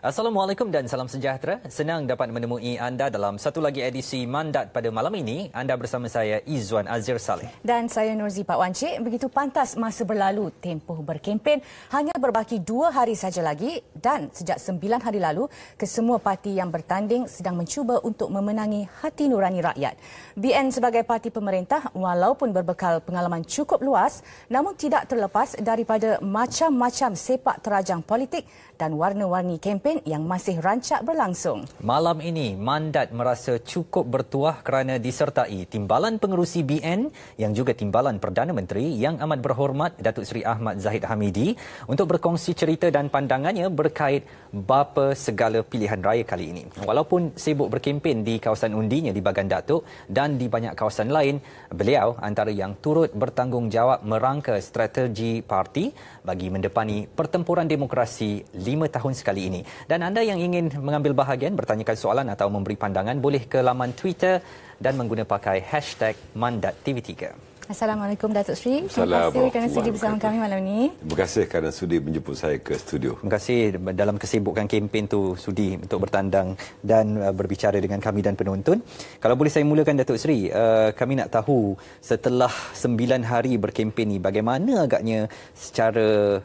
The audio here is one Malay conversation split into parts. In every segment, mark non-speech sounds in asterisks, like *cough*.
Assalamualaikum dan salam sejahtera. Senang dapat menemui anda dalam satu lagi edisi Mandat pada malam ini. Anda bersama saya Izwan Azir Saleh. Dan saya Nurzi Pak Wan Wancik. Begitu pantas masa berlalu, tempoh berkempen hanya berbaki dua hari saja lagi dan sejak sembilan hari lalu, kesemua parti yang bertanding sedang mencuba untuk memenangi hati nurani rakyat. BN sebagai parti pemerintah walaupun berbekal pengalaman cukup luas namun tidak terlepas daripada macam-macam sepak terajang politik dan warna-warni kempen yang masih rancak berlangsung. Malam ini, mandat merasa cukup bertuah kerana disertai timbalan pengerusi BN yang juga timbalan Perdana Menteri yang amat berhormat Datuk Seri Ahmad Zahid Hamidi untuk berkongsi cerita dan pandangannya berkait bapa segala pilihan raya kali ini. Walaupun sibuk berkempen di kawasan undinya di Bagan Datuk dan di banyak kawasan lain, beliau antara yang turut bertanggungjawab merangka strategi parti bagi mendepani pertempuran demokrasi lima tahun sekali ini. Dan anda yang ingin mengambil bahagian, bertanyakan soalan atau memberi pandangan, boleh ke laman Twitter dan menggunakan pakai hashtag mandat 3 Assalamualaikum Datuk Sri. Assalamualaikum. Terima kasih kerana sudi bersama kami malam ini. Terima kasih kerana sudi menjemput saya ke studio. Terima kasih dalam kesibukan kempen tu sudi untuk bertandang dan uh, berbicara dengan kami dan penonton. Kalau boleh saya mulakan Datuk Sri, uh, kami nak tahu setelah sembilan hari berkempen ni bagaimana agaknya secara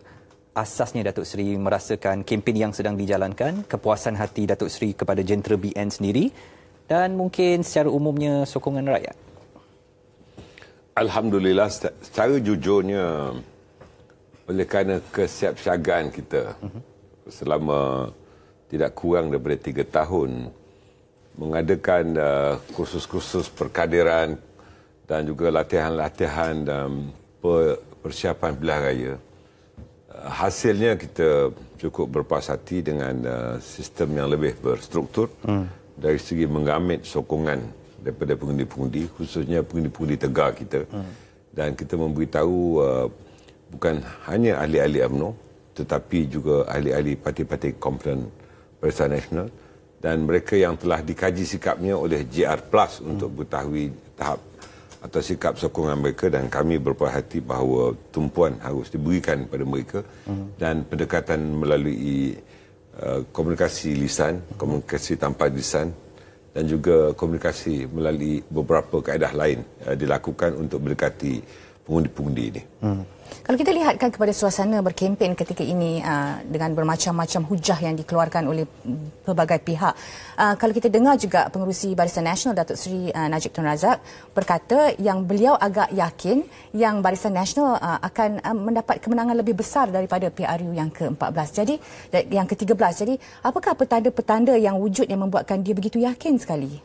asasnya Datuk Sri merasakan kempen yang sedang dijalankan, kepuasan hati Datuk Sri kepada jentera BN sendiri dan mungkin secara umumnya sokongan rakyat. Alhamdulillah secara jujurnya oleh kerana kesiapsiagaan kita uh-huh. selama tidak kurang daripada tiga tahun mengadakan uh, kursus-kursus perkaderan dan juga latihan-latihan dan persiapan belah raya uh, hasilnya kita cukup berpuas hati dengan uh, sistem yang lebih berstruktur uh-huh. dari segi menggamit sokongan daripada pengundi-pengundi khususnya pengundi-pengundi tegar kita hmm. dan kita memberitahu uh, bukan hanya ahli-ahli UMNO tetapi juga ahli-ahli parti-parti komponen perisai Nasional dan mereka yang telah dikaji sikapnya oleh GR Plus untuk mengetahui tahap atau sikap sokongan mereka dan kami berpuas bahawa tumpuan harus diberikan kepada mereka hmm. dan pendekatan melalui uh, komunikasi lisan, komunikasi tanpa lisan dan juga komunikasi melalui beberapa kaedah lain uh, dilakukan untuk mendekati pengundi-pengundi ini. Hmm. Kalau kita lihatkan kepada suasana berkempen ketika ini uh, dengan bermacam-macam hujah yang dikeluarkan oleh pelbagai pihak. Uh, kalau kita dengar juga pengurusi Barisan Nasional Datuk Seri uh, Najib Tun Razak berkata yang beliau agak yakin yang Barisan Nasional uh, akan uh, mendapat kemenangan lebih besar daripada PRU yang ke-14. Jadi yang ke-13. Jadi apakah petanda-petanda yang wujud yang membuatkan dia begitu yakin sekali?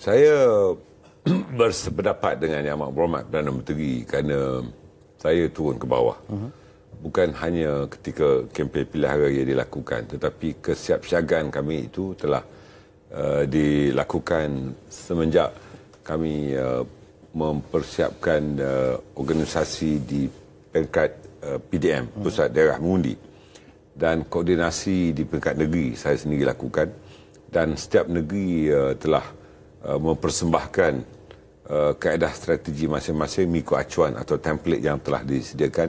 Saya *clears throat* bersependapat dengan Yang Amat Berhormat Perdana Menteri kerana saya turun ke bawah. Uh-huh. Bukan hanya ketika kempen pilihan raya dilakukan tetapi kesiapsiagaan kami itu telah uh, dilakukan semenjak kami uh, mempersiapkan uh, organisasi di peringkat uh, PDM, Pusat Daerah Mengundi dan koordinasi di peringkat negeri saya sendiri lakukan dan setiap negeri uh, telah uh, mempersembahkan uh, kaedah strategi masing-masing mengikut acuan atau template yang telah disediakan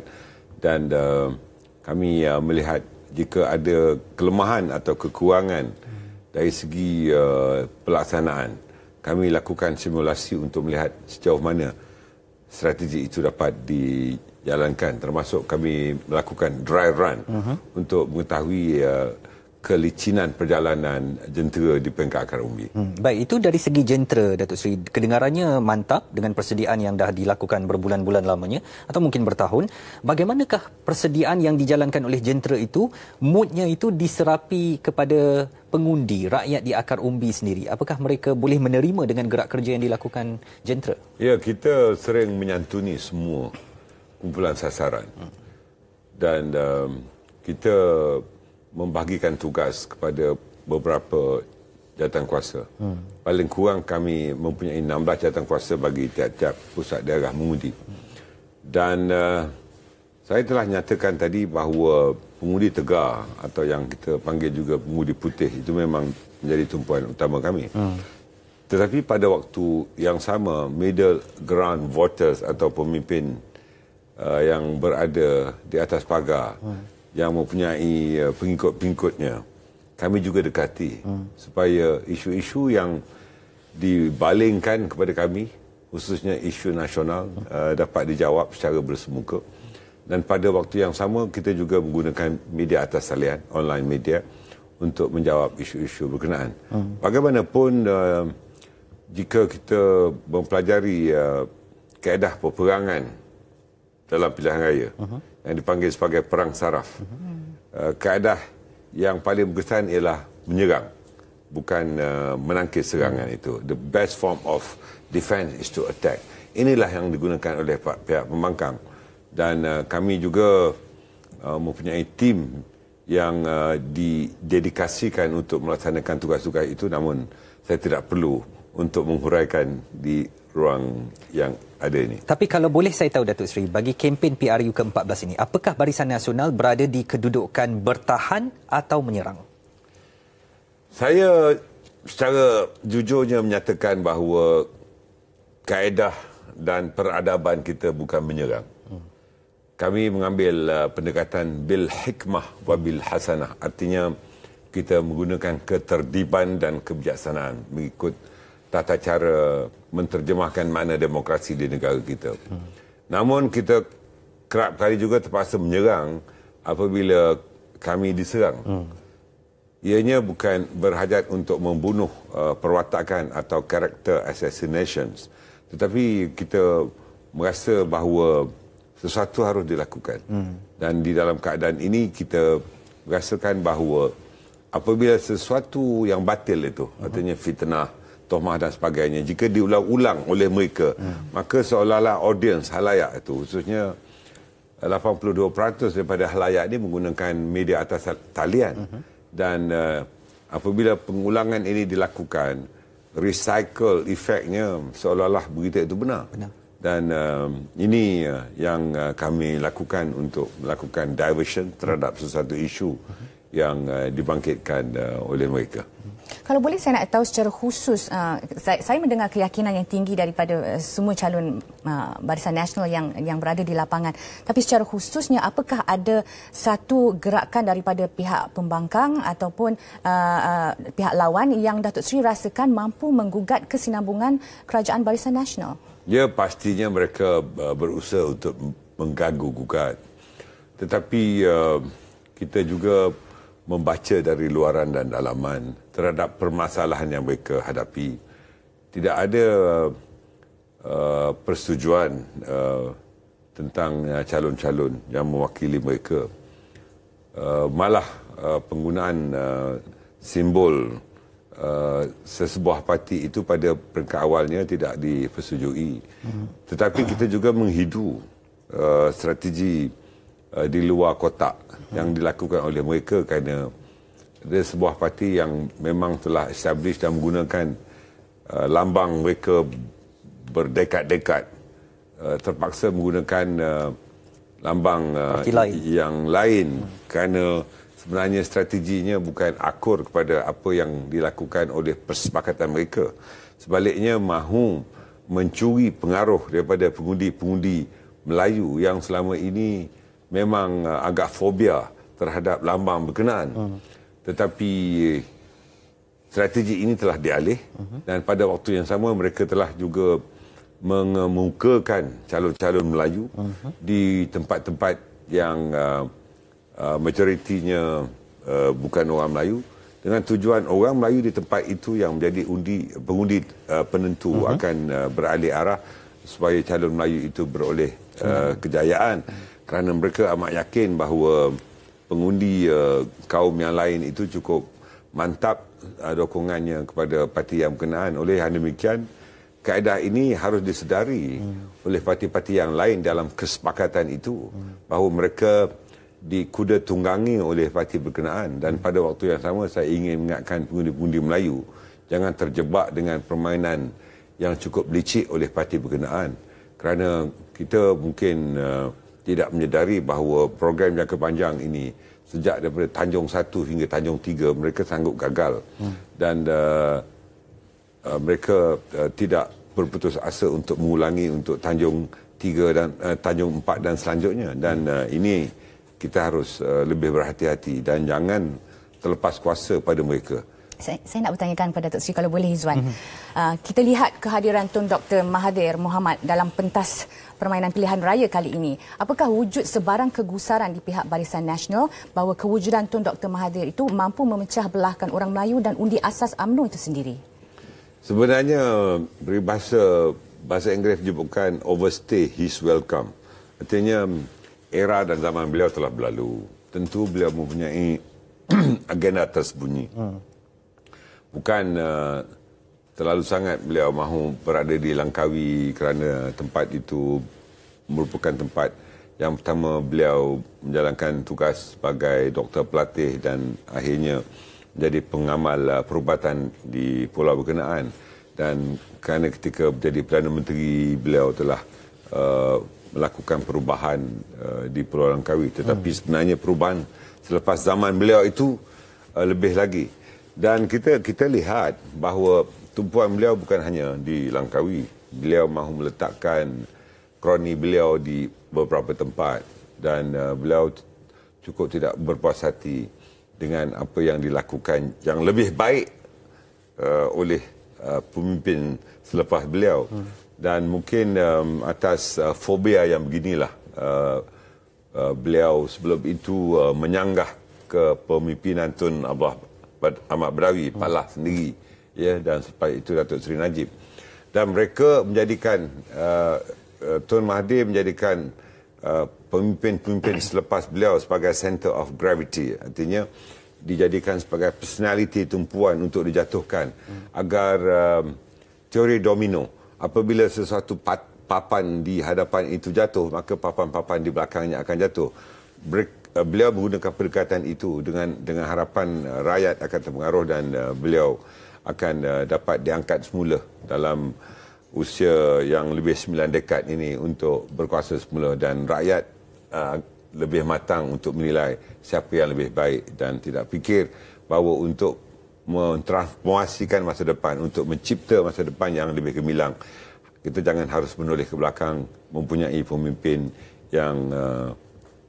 dan uh, kami uh, melihat jika ada kelemahan atau kekurangan dari segi uh, pelaksanaan kami lakukan simulasi untuk melihat sejauh mana strategi itu dapat dijalankan termasuk kami melakukan dry run uh-huh. untuk mengetahui uh, kelicinan perjalanan jentera di peringkat akar umbi. Hmm, baik, itu dari segi jentera, Datuk Seri. Kedengarannya mantap dengan persediaan yang dah dilakukan berbulan-bulan lamanya atau mungkin bertahun. Bagaimanakah persediaan yang dijalankan oleh jentera itu, moodnya itu diserapi kepada pengundi, rakyat di akar umbi sendiri? Apakah mereka boleh menerima dengan gerak kerja yang dilakukan jentera? Ya, kita sering menyantuni semua kumpulan sasaran. Hmm. Dan um, kita membahagikan tugas kepada beberapa jawatankuasa. Hmm. Paling kurang kami mempunyai 16 kuasa bagi tiap-tiap pusat daerah mengundi. Dan uh, saya telah nyatakan tadi bahawa pengundi tegar atau yang kita panggil juga pengundi putih itu memang menjadi tumpuan utama kami. Hmm. Tetapi pada waktu yang sama middle ground voters atau pemimpin uh, yang berada di atas pagar hmm yang mempunyai uh, pengikut-pengikutnya kami juga dekati hmm. supaya isu-isu yang dibalingkan kepada kami khususnya isu nasional uh, dapat dijawab secara bersemuka dan pada waktu yang sama kita juga menggunakan media atas talian online media untuk menjawab isu-isu berkenaan hmm. bagaimanapun uh, jika kita mempelajari uh, keadaan peperangan dalam pilihan raya uh yang dipanggil sebagai perang saraf. Uh, kaedah yang paling berkesan ialah menyerang, bukan uh, menangkis serangan itu. The best form of defense is to attack. Inilah yang digunakan oleh pihak pembangkang. Dan uh, kami juga uh, mempunyai tim yang uh, didedikasikan untuk melaksanakan tugas-tugas itu namun saya tidak perlu untuk menghuraikan di ruang yang ada ini. Tapi kalau boleh saya tahu Datuk Seri, bagi kempen PRU ke-14 ini, apakah Barisan Nasional berada di kedudukan bertahan atau menyerang? Saya secara jujurnya menyatakan bahawa kaedah dan peradaban kita bukan menyerang. Kami mengambil uh, pendekatan bil hikmah wa bil hasanah. Artinya kita menggunakan ketertiban dan kebijaksanaan mengikut tata cara menterjemahkan mana demokrasi di negara kita. Namun kita kerap kali juga terpaksa menyerang apabila kami diserang. Ianya bukan berhajat untuk membunuh uh, perwatakan atau karakter assassinations. Tetapi kita merasa bahawa sesuatu harus dilakukan. Dan di dalam keadaan ini kita merasakan bahawa apabila sesuatu yang batil itu, artinya fitnah, tohmah dan sebagainya jika diulang-ulang oleh mereka hmm. maka seolah-olah audiens halayak itu khususnya 82% eh, daripada halayak ini menggunakan media atas talian hmm. dan uh, apabila pengulangan ini dilakukan recycle efeknya seolah-olah berita itu benar, benar. dan uh, ini uh, yang uh, kami lakukan untuk melakukan diversion terhadap sesuatu isu hmm. yang uh, dibangkitkan uh, oleh mereka kalau boleh saya nak tahu secara khusus uh, saya, saya mendengar keyakinan yang tinggi daripada uh, semua calon uh, Barisan Nasional yang yang berada di lapangan. Tapi secara khususnya apakah ada satu gerakan daripada pihak pembangkang ataupun uh, uh, pihak lawan yang Datuk Seri rasakan mampu menggugat kesinambungan kerajaan Barisan Nasional? Ya pastinya mereka uh, berusaha untuk mengganggu gugat. Tetapi uh, kita juga membaca dari luaran dan dalaman terhadap permasalahan yang mereka hadapi. Tidak ada uh, persetujuan uh, tentang uh, calon-calon yang mewakili mereka. Uh, malah uh, penggunaan uh, simbol uh, sesebuah parti itu pada peringkat awalnya tidak dipersetujui. Hmm. Tetapi kita juga menghidu uh, strategi uh, di luar kotak hmm. yang dilakukan oleh mereka kerana ada sebuah parti yang memang telah establish dan menggunakan uh, lambang mereka berdekat-dekat uh, terpaksa menggunakan uh, lambang uh, lain. yang lain hmm. kerana sebenarnya strateginya bukan akur kepada apa yang dilakukan oleh persepakatan mereka sebaliknya mahu mencuri pengaruh daripada pengundi-pengundi Melayu yang selama ini memang uh, agak fobia terhadap lambang berkenaan. Hmm. Tetapi strategi ini telah dialih hmm. dan pada waktu yang sama mereka telah juga mengemukakan calon-calon Melayu hmm. di tempat-tempat yang uh, uh, majoritinya uh, bukan orang Melayu dengan tujuan orang Melayu di tempat itu yang menjadi undi pengundi uh, penentu hmm. akan uh, beralih arah supaya calon Melayu itu beroleh uh, hmm. kejayaan. Hmm kerana mereka amat yakin bahawa pengundi uh, kaum yang lain itu cukup mantap uh, dokongannya kepada parti yang berkenaan. Oleh demikian, kaedah ini harus disedari hmm. oleh parti-parti yang lain dalam kesepakatan itu hmm. bahawa mereka dikuda tunggangi oleh parti berkenaan dan hmm. pada waktu yang sama saya ingin mengingatkan pengundi-pengundi Melayu jangan terjebak dengan permainan yang cukup licik oleh parti berkenaan kerana kita mungkin uh, tidak menyedari bahawa program yang panjang ini sejak daripada Tanjung 1 hingga Tanjung 3 mereka sanggup gagal hmm. dan uh, uh, mereka uh, tidak berputus asa untuk mengulangi untuk Tanjung 3 dan uh, Tanjung 4 dan selanjutnya dan uh, ini kita harus uh, lebih berhati-hati dan jangan terlepas kuasa pada mereka saya, saya nak bertanyakan kepada Tok Sri kalau boleh Izwan. Mm-hmm. Uh, ah, kita lihat kehadiran Tun Dr. Mahathir Mohamad dalam pentas permainan pilihan raya kali ini. Apakah wujud sebarang kegusaran di pihak Barisan Nasional bahawa kewujudan Tun Dr. Mahathir itu mampu memecah belahkan orang Melayu dan undi asas UMNO itu sendiri? Sebenarnya peribahasa bahasa Inggeris dia bukan overstay his welcome. Artinya era dan zaman beliau telah berlalu. Tentu beliau mempunyai *clears throat* agenda tersembunyi. Hmm. Bukan uh, terlalu sangat beliau mahu berada di Langkawi kerana tempat itu merupakan tempat yang pertama beliau menjalankan tugas sebagai doktor pelatih dan akhirnya jadi pengamal uh, perubatan di Pulau Berkenaan dan kerana ketika menjadi Perdana Menteri beliau telah uh, melakukan perubahan uh, di Pulau Langkawi tetapi hmm. sebenarnya perubahan selepas zaman beliau itu uh, lebih lagi dan kita kita lihat bahawa tumpuan beliau bukan hanya di Langkawi. Beliau mahu meletakkan kroni beliau di beberapa tempat dan uh, beliau cukup tidak berpuas hati dengan apa yang dilakukan yang lebih baik uh, oleh uh, pemimpin selepas beliau. Hmm. Dan mungkin um, atas uh, fobia yang beginilah uh, uh, beliau sebelum itu uh, menyanggah kepemimpinan Tun Abdullah Ahmad Badawi, hmm. Pak sendiri ya dan selepas itu Datuk Seri Najib dan mereka menjadikan uh, uh, Tun Mahathir menjadikan uh, pemimpin-pemimpin uh, selepas beliau sebagai center of gravity artinya dijadikan sebagai personality tumpuan untuk dijatuhkan hmm. agar um, teori domino apabila sesuatu pat, papan di hadapan itu jatuh maka papan-papan di belakangnya akan jatuh Ber, uh, beliau menggunakan perkataan itu dengan dengan harapan uh, rakyat akan terpengaruh dan uh, beliau akan uh, dapat diangkat semula dalam usia yang lebih sembilan dekad ini untuk berkuasa semula dan rakyat uh, lebih matang untuk menilai siapa yang lebih baik dan tidak fikir bahawa untuk memuasikan masa depan untuk mencipta masa depan yang lebih gemilang kita jangan harus menoleh ke belakang mempunyai pemimpin yang uh,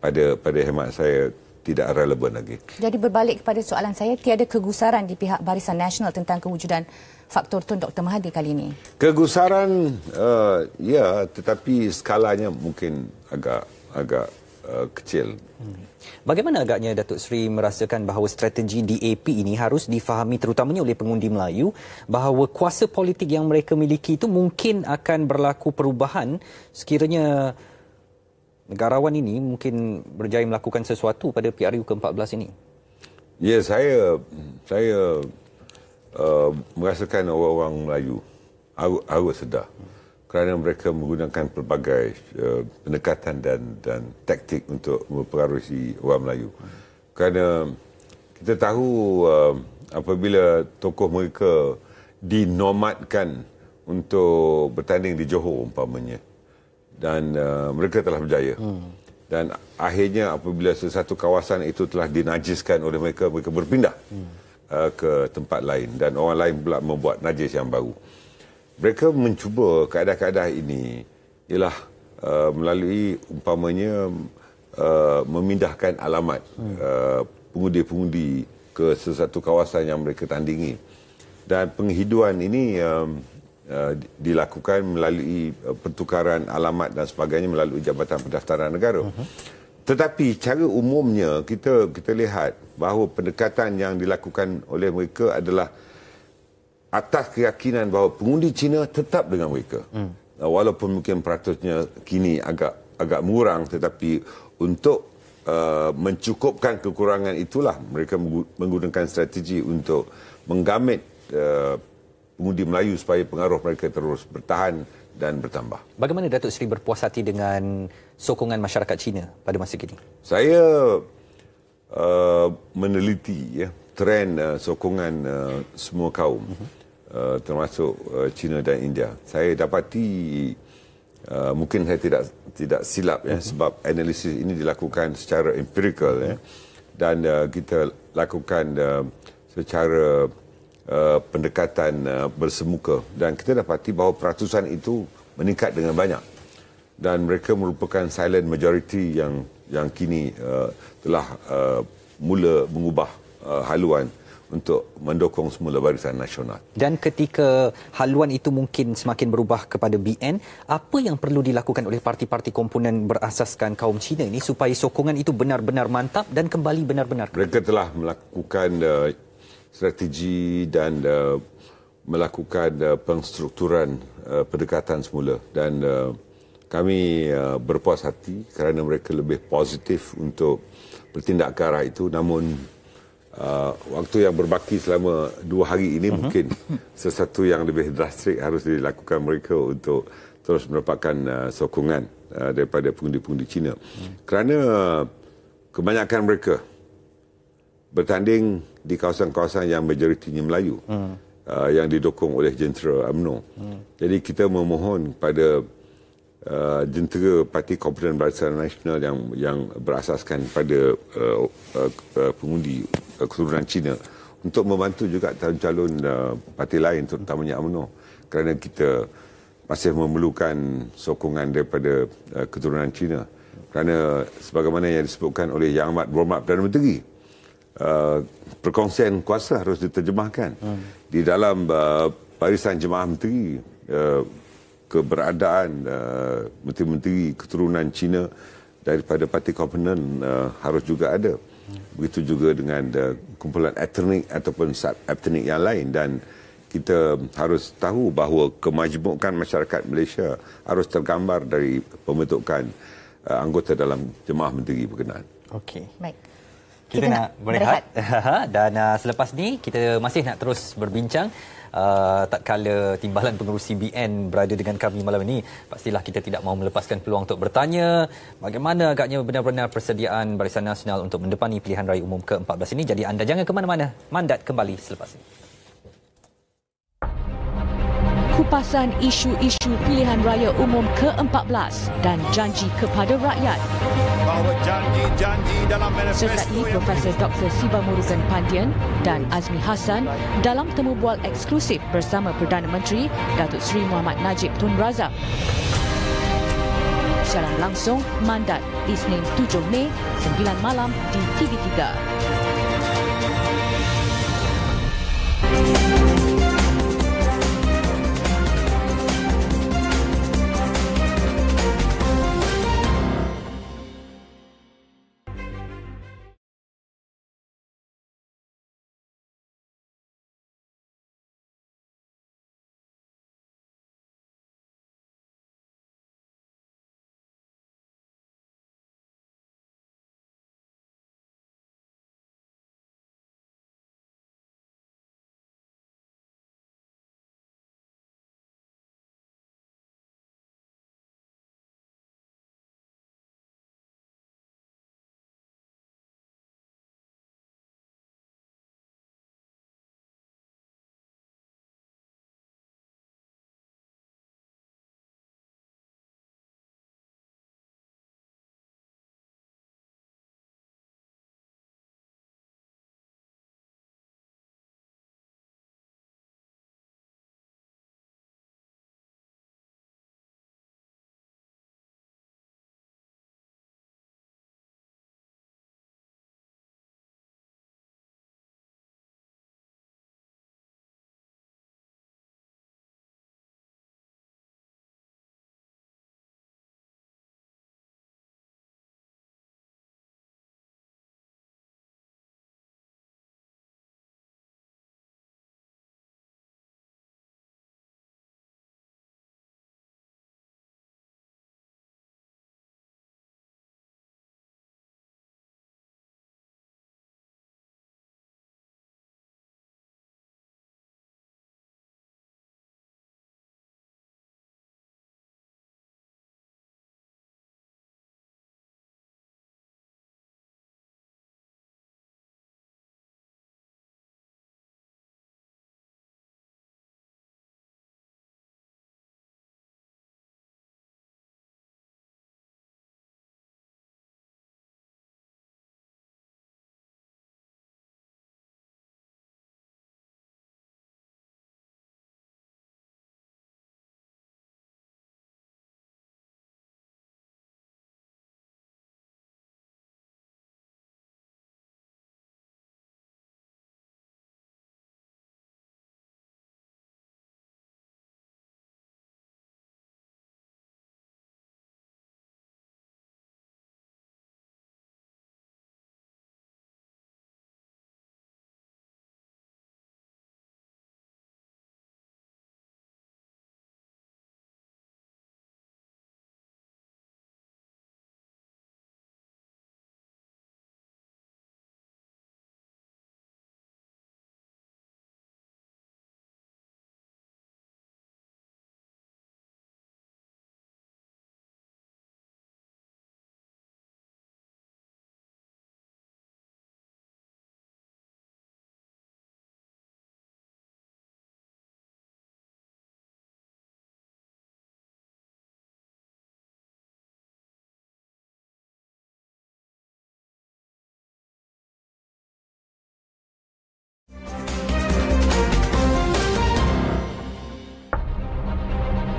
pada pada hemat saya tidak relevan lagi. Jadi berbalik kepada soalan saya, tiada kegusaran di pihak Barisan Nasional tentang kewujudan faktor Tun Dr. Mahathir kali ini? Kegusaran, uh, ya, tetapi skalanya mungkin agak agak eh, kecil. Hmm. Bagaimana agaknya Datuk Seri merasakan bahawa strategi DAP ini harus difahami terutamanya oleh pengundi Melayu bahawa kuasa politik yang mereka miliki itu mungkin akan berlaku perubahan sekiranya negarawan ini mungkin berjaya melakukan sesuatu pada PRU ke-14 ini? Ya, yes, saya saya uh, merasakan orang-orang Melayu harus, harus sedar kerana mereka menggunakan pelbagai uh, pendekatan dan dan taktik untuk mempengaruhi orang Melayu. Kerana kita tahu uh, apabila tokoh mereka dinomadkan untuk bertanding di Johor umpamanya, dan uh, mereka telah berjaya. Hmm. Dan akhirnya apabila sesuatu kawasan itu telah dinajiskan oleh mereka, mereka berpindah hmm. uh, ke tempat lain dan orang lain pula membuat najis yang baru. Mereka mencuba keadaan-keadaan ini ialah uh, melalui umpamanya uh, memindahkan alamat uh, pengundi-pengundi ke sesuatu kawasan yang mereka tandingi. Dan penghiduan ini... Uh, Uh, dilakukan melalui uh, pertukaran alamat dan sebagainya melalui Jabatan Pendaftaran Negara. Uh-huh. Tetapi cara umumnya kita kita lihat bahawa pendekatan yang dilakukan oleh mereka adalah atas keyakinan bahawa pengundi Cina tetap dengan mereka. Hmm. Uh, walaupun mungkin peratusnya kini agak agak murang tetapi untuk uh, mencukupkan kekurangan itulah mereka menggunakan strategi untuk menggamit uh, pengundi Melayu supaya pengaruh mereka terus bertahan dan bertambah. Bagaimana Datuk Seri berpuas hati dengan sokongan masyarakat Cina pada masa kini? Saya uh, meneliti ya trend uh, sokongan uh, semua kaum mhm. uh, termasuk uh, Cina dan India. Saya dapati Uh, mungkin saya tidak tidak silap ya mm-hmm. sebab analisis ini dilakukan secara empirical mm-hmm. ya mhm. dan uh, kita lakukan uh, secara Uh, pendekatan uh, bersemuka dan kita dapati bahawa peratusan itu meningkat dengan banyak dan mereka merupakan silent majority yang yang kini uh, telah uh, mula mengubah uh, haluan untuk mendukung semula barisan nasional. Dan ketika haluan itu mungkin semakin berubah kepada BN, apa yang perlu dilakukan oleh parti-parti komponen berasaskan kaum Cina ini supaya sokongan itu benar-benar mantap dan kembali benar-benar? Mereka telah melakukan uh, strategi dan uh, melakukan uh, pengstrukturan uh, pendekatan semula dan uh, kami uh, berpuas hati kerana mereka lebih positif untuk bertindak ke arah itu namun Uh, waktu yang berbaki selama dua hari ini uh-huh. mungkin *laughs* sesuatu yang lebih drastik harus dilakukan mereka untuk terus mendapatkan uh, sokongan uh, daripada pengundi-pengundi Cina. Uh-huh. Hmm. Kerana uh, kebanyakan mereka bertanding di kawasan-kawasan yang majoritinya Melayu hmm. uh, yang didukung oleh jentera UMNO. Hmm. Jadi kita memohon pada uh, jentera Parti Komponen Barisan Nasional yang yang berasaskan pada uh, uh, uh, pengundi uh, keturunan Cina untuk membantu juga calon-calon uh, parti lain terutamanya UMNO kerana kita masih memerlukan sokongan daripada uh, keturunan Cina kerana sebagaimana yang disebutkan oleh Yang Amat Berhormat Perdana Menteri Eh, perkongsian kuasa harus diterjemahkan hmm. di dalam uh, eh, barisan jemaah menteri uh, keberadaan uh, menteri-menteri keturunan Cina daripada parti komponen uh, harus juga ada hmm. begitu juga dengan uh, kumpulan etnik ataupun sub-etnik yang lain dan kita harus tahu bahawa kemajmukan masyarakat Malaysia harus tergambar dari pembentukan uh, anggota dalam jemaah menteri berkenaan okey baik kita nak berehat, berehat. *laughs* dan uh, selepas ni kita masih nak terus berbincang uh, tak kala timbalan pengurusi BN berada dengan kami malam ini pastilah kita tidak mahu melepaskan peluang untuk bertanya bagaimana agaknya benar-benar persediaan Barisan Nasional untuk mendepani pilihan raya umum ke-14 ini jadi anda jangan ke mana-mana mandat kembali selepas ini kupasan isu-isu pilihan raya umum ke-14 dan janji kepada rakyat. Bahawa janji Sertai Profesor Dr. Siva Murugan Pandian dan hmm. Azmi Hassan dalam temu bual eksklusif bersama Perdana Menteri Datuk Seri Muhammad Najib Tun Razak. Secara langsung mandat Isnin 7 Mei 9 malam di TV3. Thank you.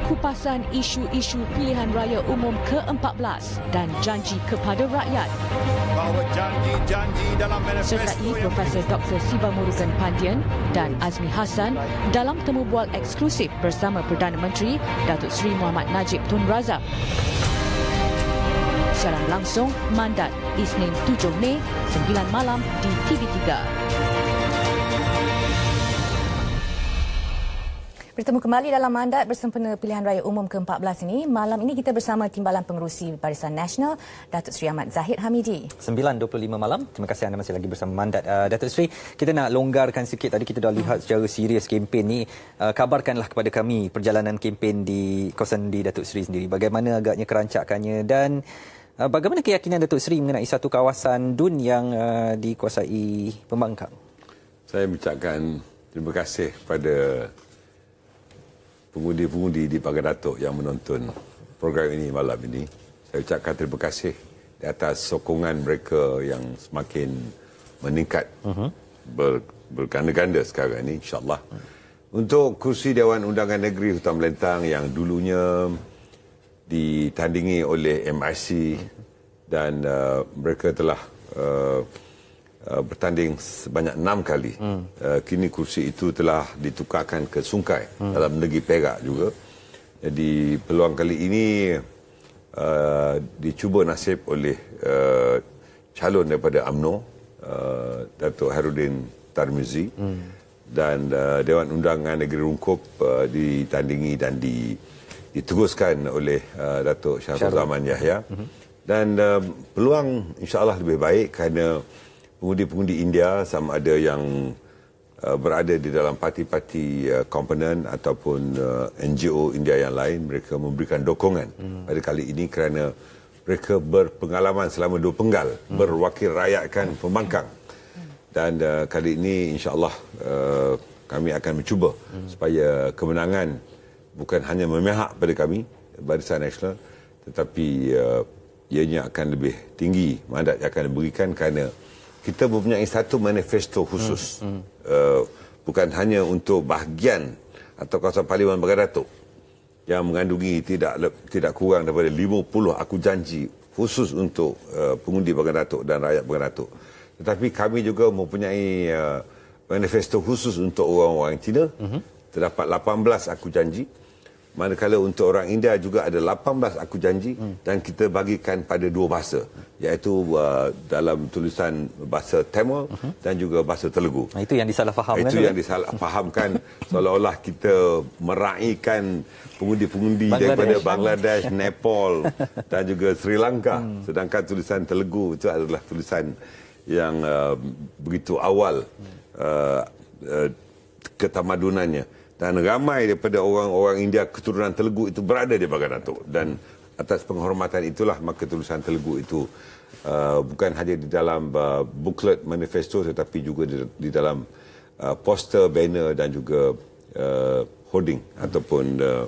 kupasan isu-isu pilihan raya umum ke-14 dan janji kepada rakyat. Bahawa Sertai Profesor Dr. Siva Murugan Pandian dan Azmi Hassan dalam temu bual eksklusif bersama Perdana Menteri Datuk Seri Muhammad Najib Tun Razak. Siaran langsung Mandat Isnin 7 Mei 9 malam di TV3. Bertemu kembali dalam mandat bersempena pilihan raya umum ke-14 ini. Malam ini kita bersama Timbalan Pengerusi Barisan Nasional, Datuk Seri Ahmad Zahid Hamidi. 9.25 malam. Terima kasih anda masih lagi bersama mandat. Uh, Datuk Seri, kita nak longgarkan sikit. Tadi kita dah hmm. lihat secara serius kempen ini. Uh, kabarkanlah kepada kami perjalanan kempen di kawasan di Datuk Seri sendiri. Bagaimana agaknya kerancakannya dan uh, bagaimana keyakinan Datuk Seri mengenai satu kawasan dun yang uh, dikuasai pembangkang? Saya mengucapkan terima kasih kepada pengundi-pengundi di Pagar Datuk yang menonton program ini malam ini. Saya ucapkan terima kasih di atas sokongan mereka yang semakin meningkat mhm. ber, berganda-ganda sekarang ini insyaAllah. Untuk kursi Dewan Undangan Negeri Hutan Melentang yang dulunya ditandingi oleh MIC dan uh, mereka telah uh, Uh, bertanding sebanyak enam kali. Hmm. Uh, kini kursi itu telah ditukarkan ke Sungai hmm. dalam negeri Perak juga. Jadi peluang kali ini uh, dicuba nasib oleh uh, calon daripada AMNO uh, Dato' Harudin Tarmizi hmm. dan uh, Dewan Undangan Negeri Rungkup uh, ditandingi dan di, diteruskan oleh uh, Dato' Syarif Zaman Yahya. Hmm. Dan uh, peluang Insyaallah lebih baik kerana pengundi-pengundi India sama ada yang uh, berada di dalam parti-parti uh, komponen ataupun uh, NGO India yang lain mereka memberikan dokongan hmm. pada kali ini kerana mereka berpengalaman selama dua penggal hmm. berwakil rakyatkan hmm. pembangkang hmm. dan uh, kali ini insyaallah uh, kami akan mencuba hmm. supaya kemenangan bukan hanya memihak pada kami Barisan Nasional tetapi uh, ianya akan lebih tinggi mandat yang akan diberikan kerana kita mempunyai satu manifesto khusus hmm. Hmm. Uh, bukan hanya untuk bahagian atau kawasan parlimen Bagadatuk yang mengandungi tidak tidak kurang daripada 50 aku janji khusus untuk uh, pengundi Bagadatuk dan rakyat Bagadatuk tetapi kami juga mempunyai uh, manifesto khusus untuk orang-orang Cina hmm. terdapat 18 aku janji Manakala untuk orang India juga ada 18 aku janji hmm. dan kita bagikan pada dua bahasa iaitu uh, dalam tulisan bahasa Tamil uh-huh. dan juga bahasa Telugu. Itu yang disalahfahamkan. Itu yang eh? disalahfahamkan *laughs* seolah-olah kita meraihkan pengundi-pengundi daripada Bangladesh, Nepal *laughs* dan juga Sri Lanka hmm. sedangkan tulisan Telugu itu adalah tulisan yang uh, begitu awal hmm. uh, uh, ketamadunannya dan ramai daripada orang-orang India keturunan Telugu itu berada di Bagan Datuk dan atas penghormatan itulah maka tulisan Telugu itu uh, bukan hanya di dalam uh, booklet manifesto tetapi juga di, di dalam uh, poster banner dan juga uh, hoarding ataupun uh,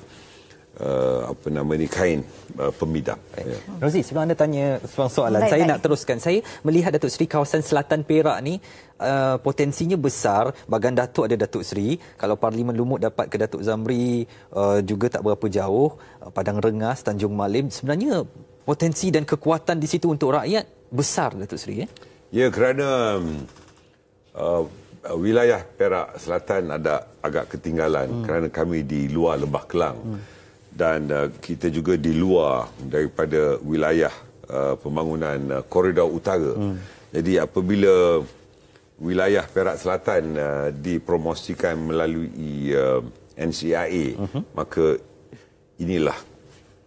uh, apa nama ni kain uh, pemidam. Ya. Rosie, sebelum anda tanya soalan, baik, saya baik. nak teruskan. Saya melihat Datuk Seri kawasan Selatan Perak ni Uh, potensinya besar bagan datuk ada datuk seri kalau parlimen lumut dapat ke datuk zamri uh, juga tak berapa jauh uh, padang rengas tanjung malim sebenarnya potensi dan kekuatan di situ untuk rakyat besar datuk seri eh? ya kerana um, uh, wilayah perak selatan ada agak ketinggalan hmm. kerana kami di luar lembah kelang hmm dan uh, kita juga di luar daripada wilayah uh, pembangunan uh, koridor utara. Hmm. Jadi apabila wilayah Perak Selatan uh, dipromosikan melalui uh, NCIA, uh-huh. Mhm. maka inilah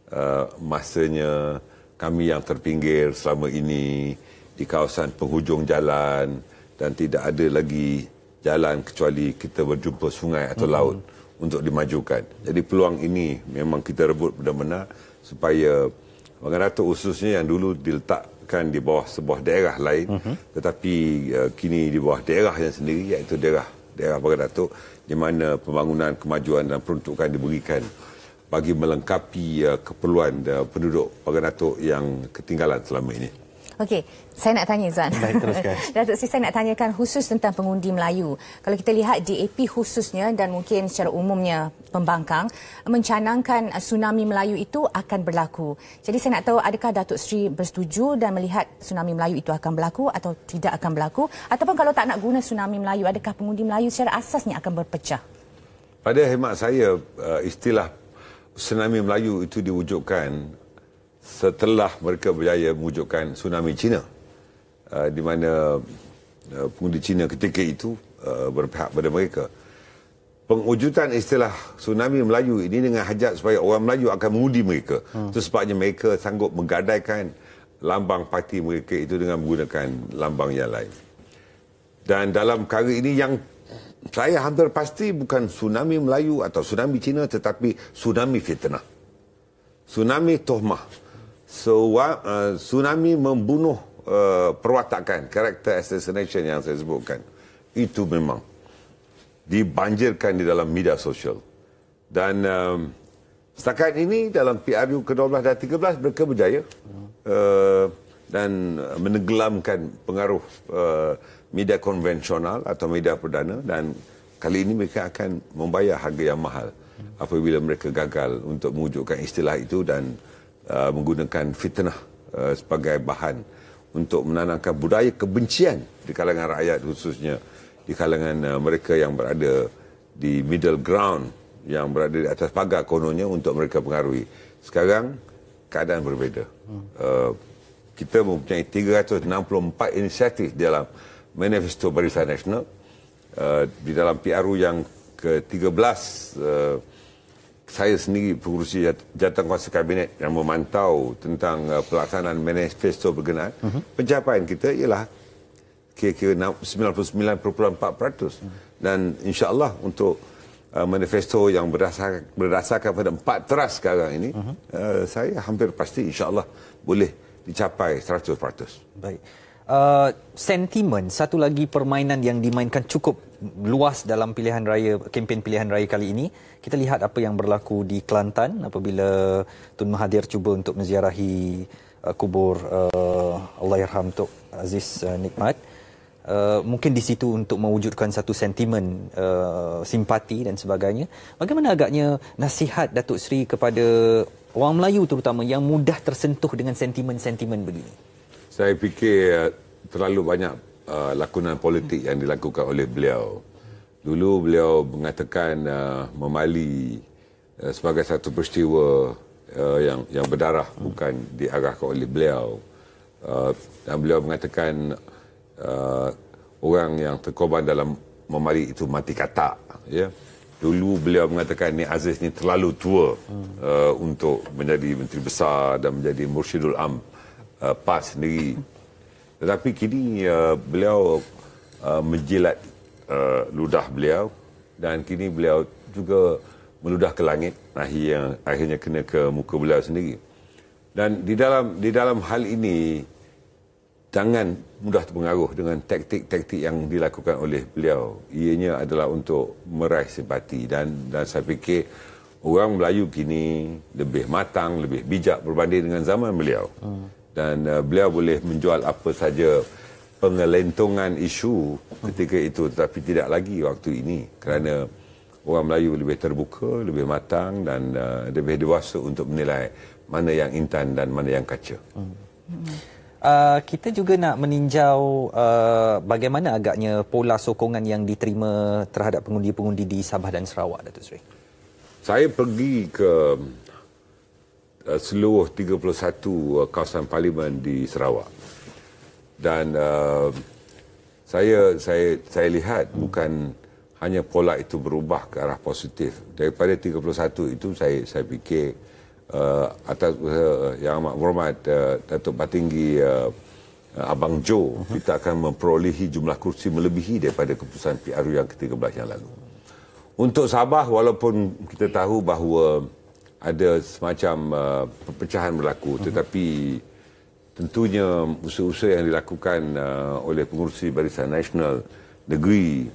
uh, masanya kami yang terpinggir selama ini di kawasan penghujung jalan dan tidak ada lagi jalan kecuali kita berjumpa sungai atau uh-huh. laut untuk dimajukan. Jadi peluang ini memang kita rebut benar-benar supaya mengenai khususnya yang dulu diletakkan di bawah sebuah daerah lain uh-huh. tetapi uh, kini di bawah daerah yang sendiri iaitu daerah daerah Pengadatuk di mana pembangunan, kemajuan dan peruntukan diberikan bagi melengkapi uh, keperluan uh, penduduk Pengadatuk yang ketinggalan selama ini. Okey, saya nak tanya Zuan. Baik, teruskan. *laughs* Datuk Sri, saya nak tanyakan khusus tentang pengundi Melayu. Kalau kita lihat DAP khususnya dan mungkin secara umumnya pembangkang, mencanangkan tsunami Melayu itu akan berlaku. Jadi saya nak tahu adakah Datuk Sri bersetuju dan melihat tsunami Melayu itu akan berlaku atau tidak akan berlaku? Ataupun kalau tak nak guna tsunami Melayu, adakah pengundi Melayu secara asasnya akan berpecah? Pada hemat saya, uh, istilah tsunami Melayu itu diwujudkan setelah mereka berjaya mewujudkan tsunami Cina uh, di mana uh, pengundi Cina ketika itu uh, berpihak pada mereka pengwujudan istilah tsunami Melayu ini dengan hajat supaya orang Melayu akan mengundi mereka ha. itu hmm. sebabnya mereka sanggup menggadaikan lambang parti mereka itu dengan menggunakan lambang yang lain dan dalam perkara ini yang saya hampir pasti bukan tsunami Melayu atau tsunami Cina tetapi tsunami fitnah tsunami tohmah So, uh, tsunami membunuh uh, perwatakan, karakter assassination yang saya sebutkan. Itu memang dibanjirkan di dalam media sosial. Dan um, setakat ini dalam PRU ke-12 dan ke-13 mereka berjaya uh, dan menenggelamkan pengaruh uh, media konvensional atau media perdana dan kali ini mereka akan membayar harga yang mahal apabila mereka gagal untuk mewujudkan istilah itu dan Uh, menggunakan fitnah uh, sebagai bahan untuk menanamkan budaya kebencian di kalangan rakyat khususnya di kalangan uh, mereka yang berada di middle ground yang berada di atas pagar kononnya untuk mereka pengaruhi. Sekarang keadaan berbeza. Hmm. Uh, kita mempunyai 364 inisiatif dalam Manifesto Barisan Nasional uh, di dalam PRU yang ke-13 uh, saya sendiri pengurusi jat- jatuh kuasa kabinet yang memantau tentang uh, pelaksanaan manifesto berkenaan, uh-huh. pencapaian kita ialah kira-kira 99.4% uh-huh. Mhm. dan insyaAllah untuk uh, manifesto yang berdasarkan, berdasarkan pada empat teras sekarang ini, uh-huh. uh, saya hampir pasti insyaAllah boleh dicapai 100%. Baik. Uh, sentimen satu lagi permainan yang dimainkan cukup luas dalam pilihan raya kempen pilihan raya kali ini kita lihat apa yang berlaku di Kelantan apabila Tun Mahathir cuba untuk menziarahi uh, kubur uh, Allahyarham Tok Aziz uh, Nikmat uh, mungkin di situ untuk mewujudkan satu sentimen uh, simpati dan sebagainya bagaimana agaknya nasihat Datuk Seri kepada orang Melayu terutama yang mudah tersentuh dengan sentimen-sentimen begini saya fikir eh, terlalu banyak uh, lakonan politik yang dilakukan oleh beliau. Dulu beliau mengatakan uh, eh, memali uh, sebagai satu peristiwa uh, yang yang berdarah bukan diarahkan oleh beliau. Uh, dan beliau mengatakan uh, orang yang terkorban dalam memali itu mati katak. Yeah? Dulu beliau mengatakan ni Aziz ni terlalu tua uh, untuk menjadi menteri besar dan menjadi mursyidul am. Uh, uh, PAS sendiri. Tetapi kini uh, beliau uh, menjilat uh, ludah beliau dan kini beliau juga meludah ke langit yang akhirnya kena ke muka beliau sendiri. Dan di dalam di dalam hal ini jangan mudah terpengaruh dengan taktik-taktik yang dilakukan oleh beliau. Ianya adalah untuk meraih simpati dan dan saya fikir orang Melayu kini lebih matang, lebih bijak berbanding dengan zaman beliau. Hmm dan uh, beliau boleh menjual apa saja pengelentongan isu ketika itu tetapi tidak lagi waktu ini kerana orang Melayu lebih terbuka, lebih matang dan uh, lebih dewasa untuk menilai mana yang intan dan mana yang kaca. Hmm. Uh, kita juga nak meninjau uh, bagaimana agaknya pola sokongan yang diterima terhadap pengundi-pengundi di Sabah dan Sarawak, Datuk Seri. Saya pergi ke Eh, seluruh 31 eh, kawasan parlimen di Sarawak. Dan uh, saya saya saya lihat bukan hanya pola itu berubah ke arah positif. Daripada 31 itu saya saya fikir uh, atas uh, yang amat hormat uh, Datuk Batinggi uh, Abang Joe kita akan memperolehi jumlah kursi melebihi daripada keputusan PRU yang ke-13 yang lalu. Untuk Sabah walaupun kita tahu bahawa ada semacam uh, perpecahan berlaku uh-huh. tetapi tentunya usaha-usaha yang dilakukan uh, oleh pengurusi Barisan Nasional negeri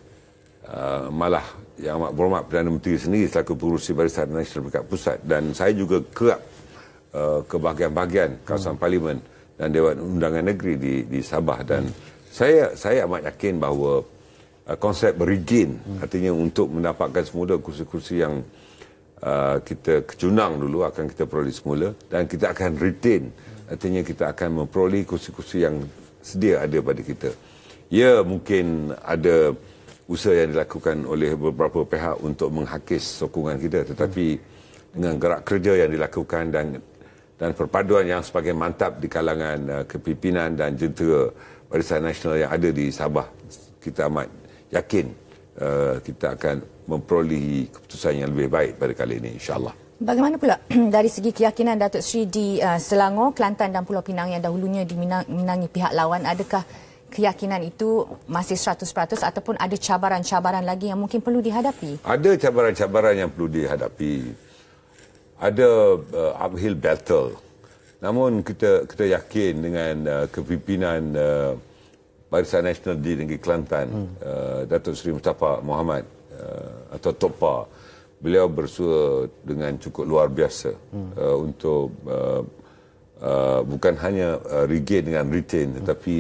uh, malah yang amat berhormat Perdana Menteri sendiri selaku pengurusi Barisan Nasional dekat pusat dan saya juga kerap uh, ke bahagian-bahagian mhm. kawasan uh-huh. parlimen dan dewan undangan negeri di di Sabah dan uh-huh. saya saya amat yakin bahawa uh, konsep regain uh-huh. artinya untuk mendapatkan semula kursi-kursi yang Uh, kita kecunang dulu akan kita peroleh semula dan kita akan retain artinya kita akan memperoleh kursi-kursi yang sedia ada pada kita ya mungkin ada usaha yang dilakukan oleh beberapa pihak untuk menghakis sokongan kita tetapi dengan gerak kerja yang dilakukan dan dan perpaduan yang sebagai mantap di kalangan uh, kepimpinan dan jentera Barisan Nasional yang ada di Sabah kita amat yakin Uh, kita akan memperolehi keputusan yang lebih baik pada kali ini insyaallah Bagaimana pula *clears throat* dari segi keyakinan Datuk Seri di uh, Selangor, Kelantan dan Pulau Pinang yang dahulunya dimenangi pihak lawan, adakah keyakinan itu masih 100% ataupun ada cabaran-cabaran lagi yang mungkin perlu dihadapi? Ada cabaran-cabaran yang perlu dihadapi. Ada uh, uphill battle. Namun kita kita yakin dengan uh, kepimpinan uh, Barisan Nasional di negeri Kelantan hmm. uh, Datuk Seri Mustafa Muhammad uh, atau Topa beliau bersua dengan cukup luar biasa hmm. uh, untuk uh, uh, bukan hanya uh, regain dengan retain hmm. tetapi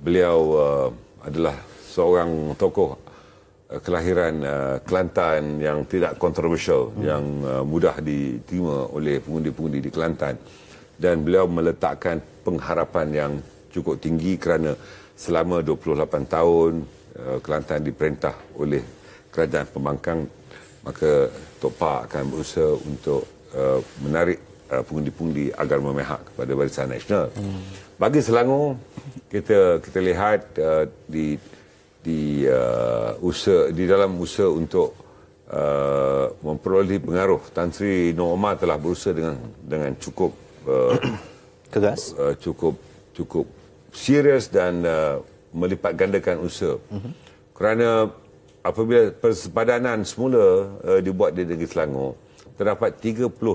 beliau uh, adalah seorang tokoh uh, kelahiran uh, Kelantan yang tidak kontroversial hmm. yang uh, mudah diterima oleh pengundi-pengundi di Kelantan dan beliau meletakkan pengharapan yang cukup tinggi kerana selama 28 tahun eh, Kelantan diperintah oleh kerajaan pembangkang maka Tok Pak akan berusaha untuk eh, menarik eh, pengundi-pengundi agar memihak kepada Barisan Nasional. Hmm. Bagi Selangor kita kita lihat di di uh, usaha di dalam usaha untuk Uh, memperoleh pengaruh Tan Sri Noor Omar telah berusaha dengan dengan cukup uh, tegas uh, cukup cukup serius dan uh, melipat gandakan usaha. Uh-huh. Kerana apabila persepadanan semula uh, dibuat di negeri Selangor, terdapat 35 uh,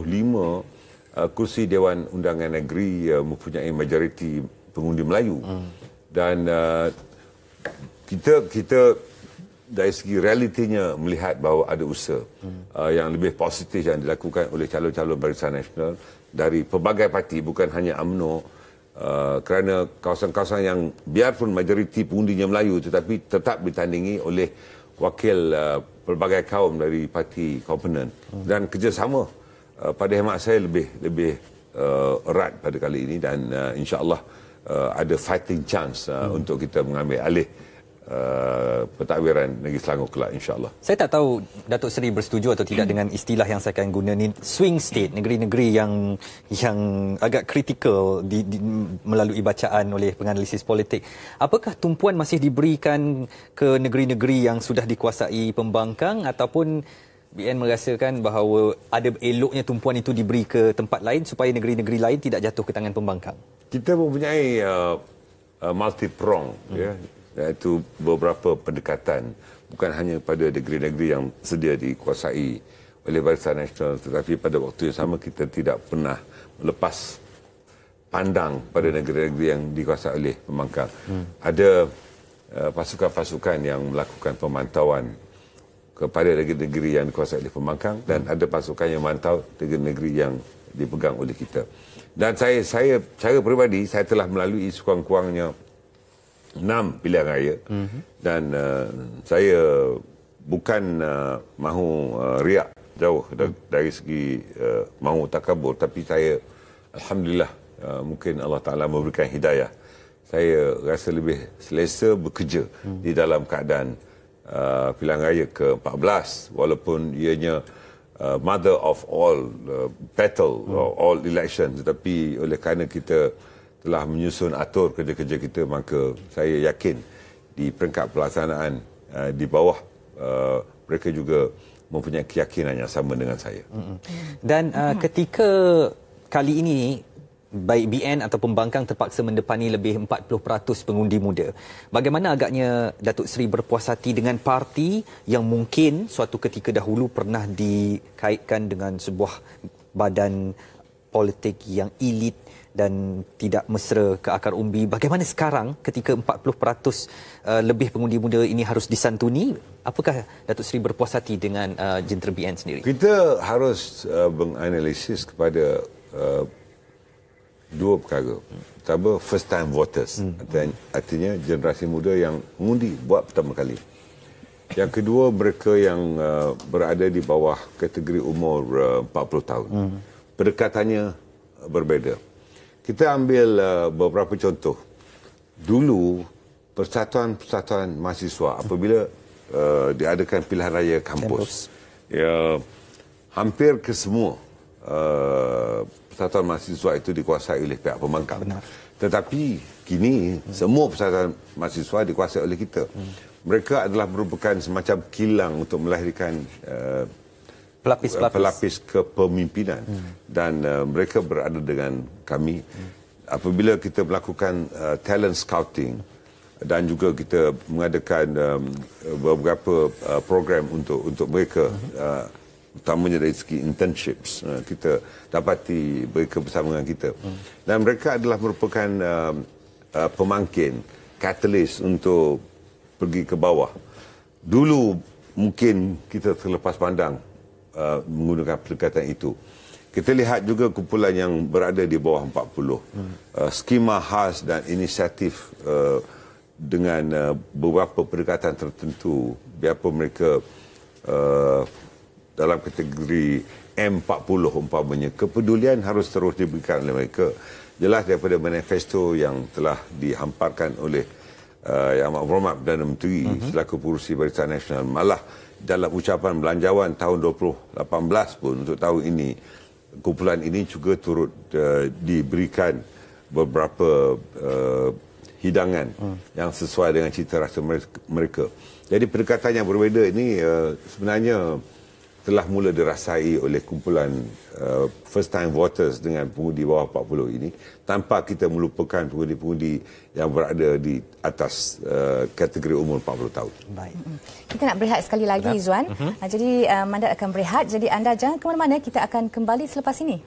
kursi Dewan Undangan Negeri uh, mempunyai majoriti pengundi Melayu. Uh-huh. Dan uh, kita kita dari segi realitinya melihat bahawa ada usaha hmm. uh, yang lebih positif yang dilakukan oleh calon-calon Barisan Nasional dari pelbagai parti bukan hanya AMNO uh, kerana kawasan-kawasan yang biarpun majoriti pengundinya Melayu tetapi tetap ditandingi oleh wakil uh, pelbagai kaum dari parti komponen hmm. dan kerjasama uh, pada hemat saya lebih lebih uh, erat pada kali ini dan uh, insyaallah uh, ada fighting chance uh, hmm. untuk kita mengambil alih uh, pentadbiran negeri Selangor kelak insyaallah. Saya tak tahu Datuk Seri bersetuju atau tidak dengan istilah yang saya akan guna ni swing state negeri-negeri yang yang agak kritikal di, di, melalui bacaan oleh penganalisis politik. Apakah tumpuan masih diberikan ke negeri-negeri yang sudah dikuasai pembangkang ataupun BN merasakan bahawa ada eloknya tumpuan itu diberi ke tempat lain supaya negeri-negeri lain tidak jatuh ke tangan pembangkang. Kita mempunyai uh, eh, uh, eh, multi prong hmm. ya iaitu beberapa pendekatan bukan hanya pada negeri-negeri yang sedia dikuasai oleh Barisan Nasional tetapi pada waktu yang sama kita tidak pernah melepas pandang pada negeri-negeri yang dikuasai oleh pemangkang. Hmm. Ada uh, pasukan-pasukan yang melakukan pemantauan kepada negeri-negeri yang dikuasai oleh pemangkang dan hmm. ada pasukan yang memantau negeri-negeri yang dipegang oleh kita. Dan saya saya secara peribadi saya telah melalui sekurang-kurangnya enam pilihan raya mm-hmm. dan uh, saya bukan uh, mahu uh, riak jauh da- dari segi uh, mahu takabur tapi saya alhamdulillah uh, mungkin Allah Taala memberikan hidayah saya rasa lebih selesa bekerja mm-hmm. di dalam keadaan uh, pilihan raya ke-14 walaupun ianya Uh, mother of all uh, battle hmm. all election tetapi oleh kerana kita uh, telah menyusun atur kerja-kerja kita maka saya yakin di peringkat pelaksanaan eh, di bawah eh, mereka juga mempunyai keyakinan yang sama dengan saya. Dan uh, ketika kali ini baik BN ataupun Bangkang terpaksa mendepani lebih 40% pengundi muda. Bagaimana agaknya Datuk Seri berpuas hati dengan parti yang mungkin suatu ketika dahulu pernah dikaitkan dengan sebuah badan politik yang elit dan tidak mesra ke akar umbi bagaimana sekarang ketika 40% uh, lebih pengundi muda ini harus disantuni apakah Datuk Seri berpuas hati dengan uh, jentera BN sendiri kita harus uh, menganalisis kepada uh, dua perkara pertama first time voters hmm. artinya, artinya generasi muda yang mengundi buat pertama kali yang kedua mereka yang uh, berada di bawah kategori umur uh, 40 tahun hmm. Perdekatannya berbeda kita ambil uh, beberapa contoh. Dulu persatuan-persatuan mahasiswa apabila uh, diadakan pilihan raya kampus, ya hampir ke semua uh, persatuan mahasiswa itu dikuasai oleh pihak pembangkang. Benar. Tetapi kini hmm. semua persatuan mahasiswa dikuasai oleh kita. Hmm. Mereka adalah merupakan semacam kilang untuk melahirkan uh, pelapis-pelapis eh, pelapis kepemimpinan hmm. dan uh, mereka berada dengan kami hmm. apabila kita melakukan uh, talent scouting dan juga kita mengadakan um, beberapa uh, program untuk untuk mereka hmm. uh, utamanya dari segi internships uh, kita dapati mereka bersama dengan kita hmm. dan mereka adalah merupakan um, uh, pemangkin katalis untuk pergi ke bawah dulu mungkin kita terlepas pandang Uh, menggunakan pendekatan itu. Kita lihat juga kumpulan yang berada di bawah 40. Hmm. Uh, skema khas dan inisiatif uh, dengan uh, beberapa pendekatan tertentu biarpun mereka uh, dalam kategori M40 umpamanya kepedulian harus terus diberikan oleh mereka jelas daripada manifesto yang telah dihamparkan oleh uh, Yang Amat Hormat Perdana Menteri uh-huh. selaku pengurusi Barisan Nasional malah uh, dalam ucapan belanjawan tahun 2018 pun untuk tahun ini kumpulan ini juga turut uh, diberikan beberapa uh, hidangan hmm. yang sesuai dengan cita rasa mereka. Jadi pendekatan yang berbeza ini uh, sebenarnya telah mula dirasai oleh kumpulan uh, first time voters dengan pengundi bawah 40 ini tanpa kita melupakan pengundi-pengundi yang berada di atas uh, kategori umur 40 tahun. Baik. Kita nak berehat sekali lagi Zuan. Uh-huh. Jadi uh, mandat akan berehat jadi anda jangan ke mana-mana kita akan kembali selepas ini.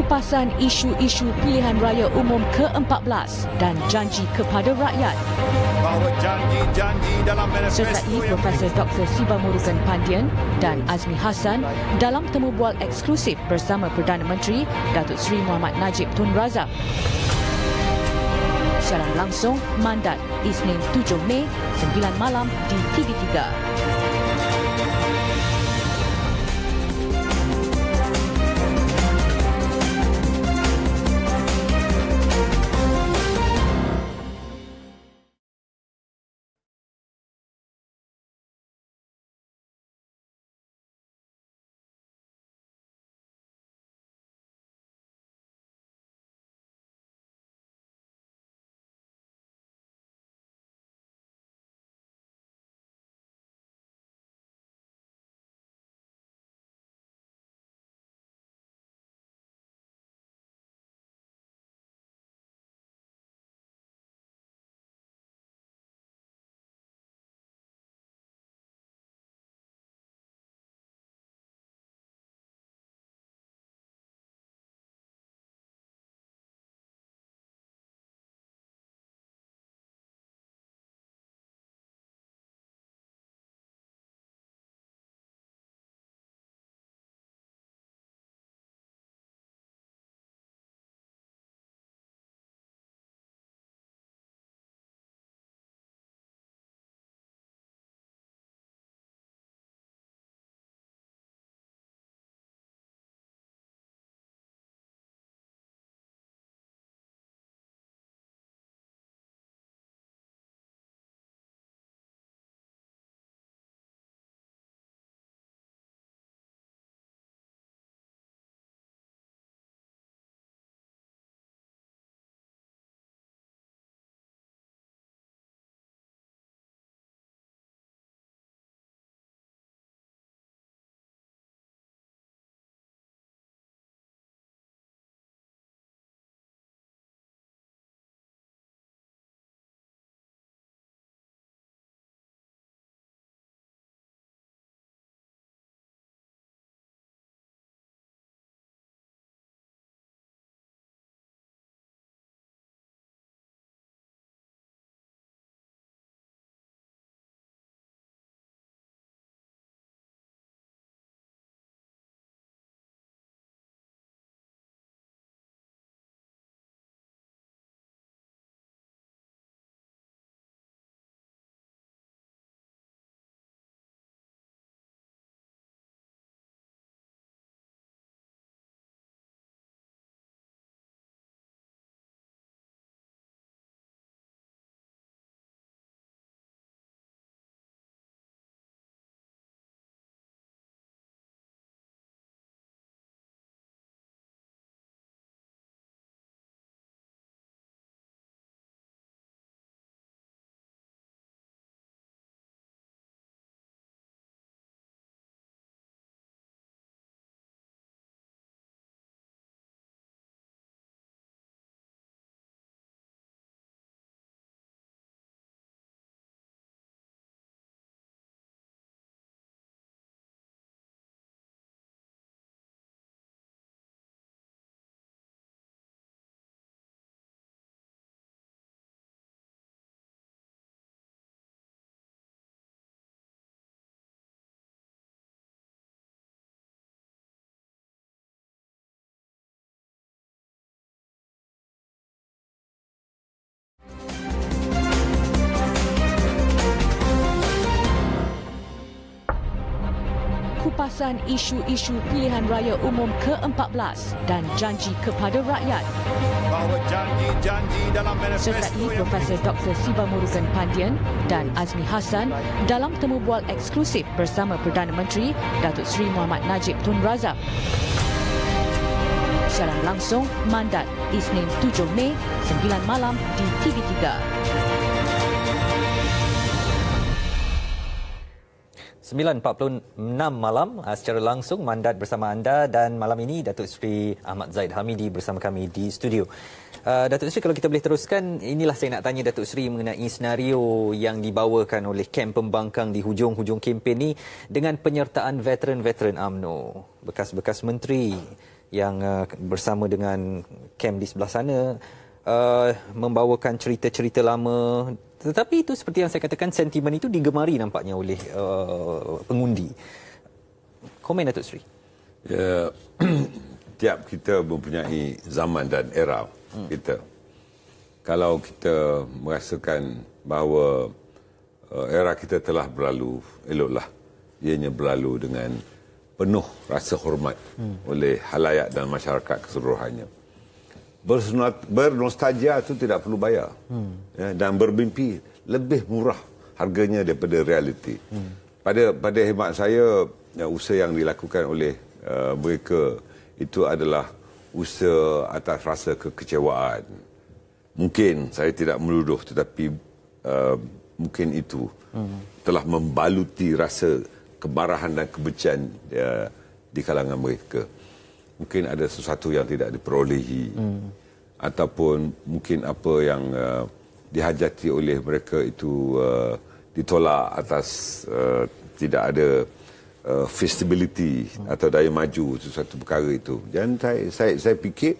kupasan isu-isu pilihan raya umum ke-14 dan janji kepada rakyat. Bahawa Sertai Profesor Dr. Siva Murugan Pandian dan Azmi Hassan dalam temu bual eksklusif bersama Perdana Menteri Datuk Seri Muhammad Najib Tun Razak. Secara langsung, mandat Isnin 7 Mei, 9 malam di TV3. kupasan isu-isu pilihan raya umum ke-14 dan janji kepada rakyat. Bahawa janji Sertai Profesor Dr. Siva Murugan Pandian dan Azmi Hassan dalam temu bual eksklusif bersama Perdana Menteri Datuk Seri Muhammad Najib Tun Razak. Siaran langsung mandat Isnin 7 Mei 9 malam di TV3. 9.46 malam ah, secara langsung mandat bersama anda dan malam ini Datuk Seri Ahmad Zaid Hamidi bersama kami di studio. Uh, Datuk Seri kalau kita boleh teruskan inilah saya nak tanya Datuk Seri mengenai senario yang dibawakan oleh kem pembangkang di hujung-hujung kempen ini dengan penyertaan veteran-veteran AMNO, bekas-bekas menteri yang uh, bersama dengan kem di sebelah sana uh, membawakan cerita-cerita lama tetapi itu seperti yang saya katakan sentimen itu digemari nampaknya oleh uh, pengundi. Komen Datuk Sri. Ya, *clears throat* tiap kita mempunyai zaman dan era hmm. kita. Kalau kita merasakan bahawa uh, era kita telah berlalu, eloklah. Ianya berlalu dengan penuh rasa hormat hmm. oleh halayak dan masyarakat keseluruhannya. Hmm bernostalgia itu tidak perlu bayar hmm. ya, dan bermimpi lebih murah harganya daripada realiti. Hmm. Pada pada hemat saya ya, usaha yang dilakukan oleh uh, mereka itu adalah usaha atas rasa kekecewaan. Mungkin saya tidak meluduh tetapi uh, mungkin itu hmm. telah membaluti rasa kemarahan dan kebencian uh, di kalangan mereka mungkin ada sesuatu yang tidak diperolehi hmm. ataupun mungkin apa yang uh, dihajati oleh mereka itu uh, ditolak atas uh, tidak ada uh, feasibility hmm. atau daya maju sesuatu perkara itu dan saya saya saya fikir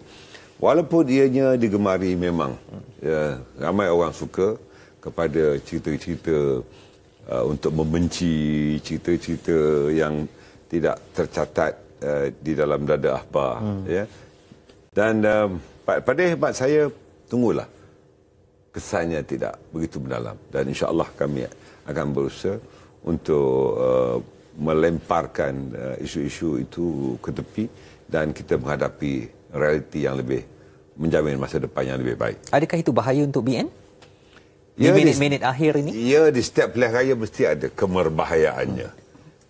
walaupun ianya digemari memang hmm. ya ramai orang suka kepada cerita-cerita uh, untuk membenci cerita-cerita yang tidak tercatat Eh, di dalam dada ahbar hmm. ya dan uh, pada hebat saya tunggulah kesannya tidak begitu mendalam dan insyaallah kami akan berusaha untuk uh, melemparkan uh, isu-isu itu ke tepi dan kita menghadapi realiti yang lebih menjamin masa depan yang lebih baik. Adakah itu bahaya untuk BN? Ya, di minit-minit akhir ini? Ya, di setiap pilihan raya mesti ada kemerbahayaannya. Hmm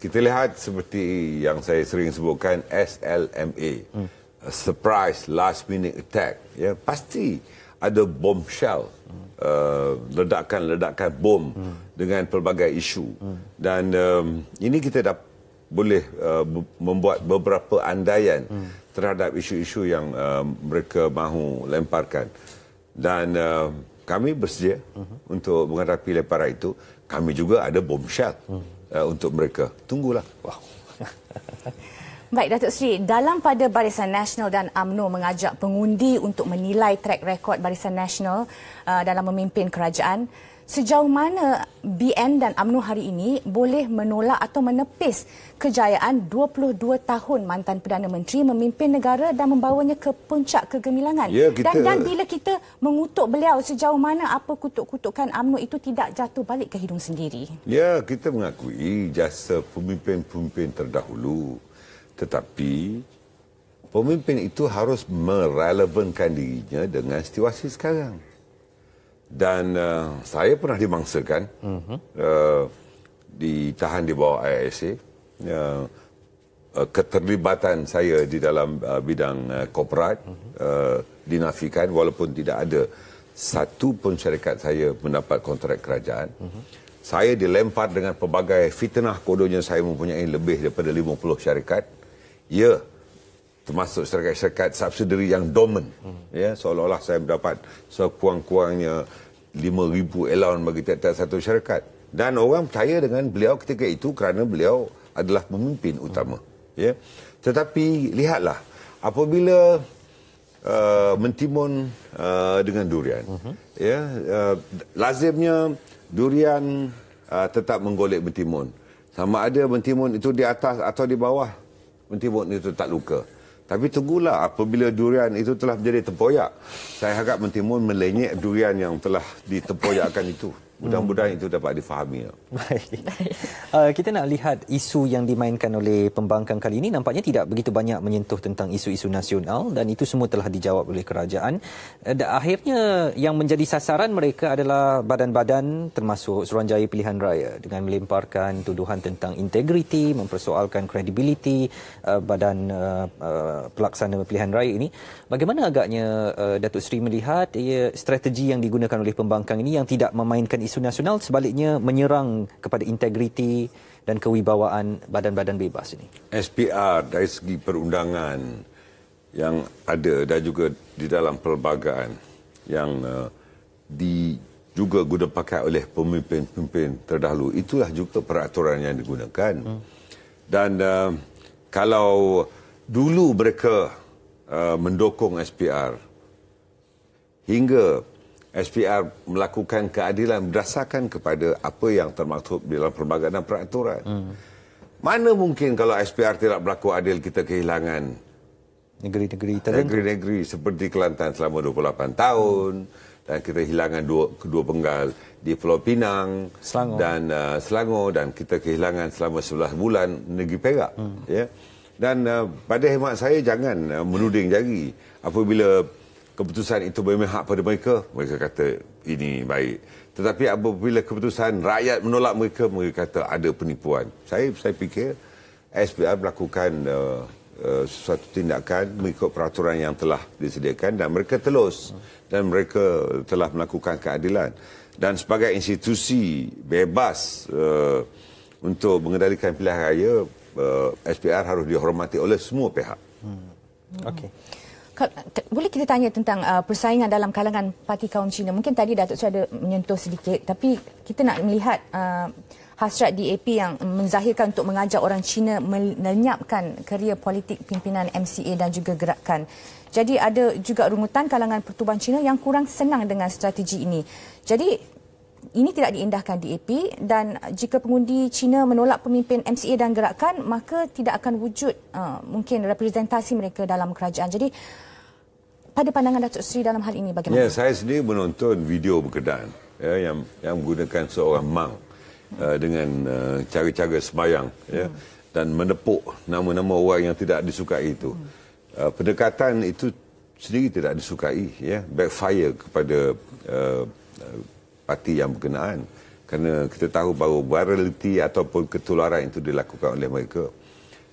kita lihat seperti yang saya sering sebutkan SLMA hmm. surprise last minute attack ya pasti ada bom shell hmm. uh, ledakan ledakan bom hmm. dengan pelbagai isu hmm. dan um, ini kita dah boleh uh, membuat beberapa andaian hmm. terhadap isu-isu yang uh, mereka mahu lemparkan dan uh, kami bersedia uh untuk menghadapi lemparan itu kami juga ada bom hmm uh, untuk mereka. Tunggulah. Wow. *laughs* Baik, Datuk Seri dalam pada Barisan Nasional dan UMNO mengajak pengundi untuk menilai track record Barisan Nasional uh, dalam memimpin kerajaan, sejauh mana BN dan UMNO hari ini boleh menolak atau menepis kejayaan 22 tahun mantan Perdana Menteri memimpin negara dan membawanya ke puncak kegemilangan. Ya, kita... dan, dan bila kita mengutuk beliau, sejauh mana apa kutuk-kutukan UMNO itu tidak jatuh balik ke hidung sendiri? Ya, kita mengakui jasa pemimpin-pemimpin terdahulu. Tetapi, pemimpin itu harus merelevankan dirinya dengan situasi sekarang dan uh, saya pernah dimangsakan uh-huh. Eh, uh, ditahan di bawah IISA uh, eh, uh, keterlibatan saya di dalam uh, bidang uh, korporat uh, dinafikan walaupun tidak ada satu pun syarikat saya mendapat kontrak kerajaan uh-huh. saya dilempar dengan pelbagai fitnah kodonya saya mempunyai lebih daripada 50 syarikat ya yeah, termasuk syarikat-syarikat subsidiary yang dormant. Hmm. Ya, seolah-olah saya mendapat sekurang-kurangnya 5,000 allowance bagi tiap-tiap satu syarikat. Dan orang percaya dengan beliau ketika itu kerana beliau adalah pemimpin utama. Hmm. Ya. Tetapi lihatlah, apabila uh, mentimun uh, dengan durian, hmm. ya, uh, lazimnya durian uh, tetap menggolek mentimun. Sama ada mentimun itu di atas atau di bawah, mentimun itu tak luka. Tapi tunggulah apabila durian itu telah menjadi tempoyak. Saya harap mentimun melenyek durian yang telah ditempoyakkan itu. Mudah-mudahan hmm. itu dapat difahami. Lah. *laughs* Baik. Uh, kita nak lihat isu yang dimainkan oleh pembangkang kali ini nampaknya tidak begitu banyak menyentuh tentang isu-isu nasional dan itu semua telah dijawab oleh kerajaan. Uh, dan akhirnya yang menjadi sasaran mereka adalah badan-badan termasuk Suruhanjaya Pilihan Raya dengan melemparkan tuduhan tentang integriti, mempersoalkan kredibiliti uh, badan uh, uh, pelaksana pilihan raya ini. Bagaimana agaknya uh, Datuk Seri melihat ia, strategi yang digunakan oleh pembangkang ini yang tidak memainkan isu isu nasional sebaliknya menyerang kepada integriti dan kewibawaan badan-badan bebas ini. SPR dari segi perundangan yang ada dan juga di dalam pelbagaian yang uh, di juga guna pakai oleh pemimpin-pemimpin terdahulu itulah juga peraturan yang digunakan. Hmm. Dan uh, kalau dulu mereka uh, mendukung SPR hingga SPR melakukan keadilan berdasarkan kepada apa yang termaktub dalam perlembagaan dan peraturan. Hmm. Mana mungkin kalau SPR tidak berlaku adil kita kehilangan negeri-negeri tertentu. Negeri-negeri seperti Kelantan selama 28 tahun hmm. dan kita kehilangan dua kedua penggal di Pulau Pinang Selangor. dan uh, Selangor dan kita kehilangan selama 11 bulan negeri Perak. Hmm. Ya. Dan uh, pada hemat saya jangan uh, menuding jari apabila keputusan itu memihak pada mereka, mereka kata ini baik. Tetapi apabila keputusan rakyat menolak mereka, mereka kata ada penipuan. Saya saya fikir SPR melakukan uh, eh, uh, eh, suatu tindakan mengikut peraturan yang telah disediakan dan mereka telus dan mereka telah melakukan keadilan. Dan sebagai institusi bebas uh, untuk mengendalikan pilihan raya, uh, SPR harus dihormati oleh semua pihak. Hmm. Okey boleh kita tanya tentang uh, persaingan dalam kalangan parti kaum Cina? Mungkin tadi Datuk Seri ada menyentuh sedikit, tapi kita nak melihat uh, hasrat DAP yang menzahirkan untuk mengajak orang Cina melenyapkan kerja politik pimpinan MCA dan juga gerakan. Jadi ada juga rungutan kalangan pertubuhan Cina yang kurang senang dengan strategi ini. Jadi ini tidak diindahkan di DAP dan jika pengundi China menolak pemimpin MCA dan gerakan maka tidak akan wujud uh, mungkin representasi mereka dalam kerajaan. Jadi pada pandangan Datuk Seri dalam hal ini bagaimana? Ya, saya sendiri menonton video berkenaan ya, yang yang menggunakan seorang mang uh, dengan uh, cara-cara sembayang ya, hmm. dan menepuk nama-nama orang yang tidak disukai itu. Hmm. Uh, pendekatan itu sendiri tidak disukai ya backfire kepada uh, uh parti yang berkenaan kerana kita tahu bahawa virality ataupun ketularan itu dilakukan oleh mereka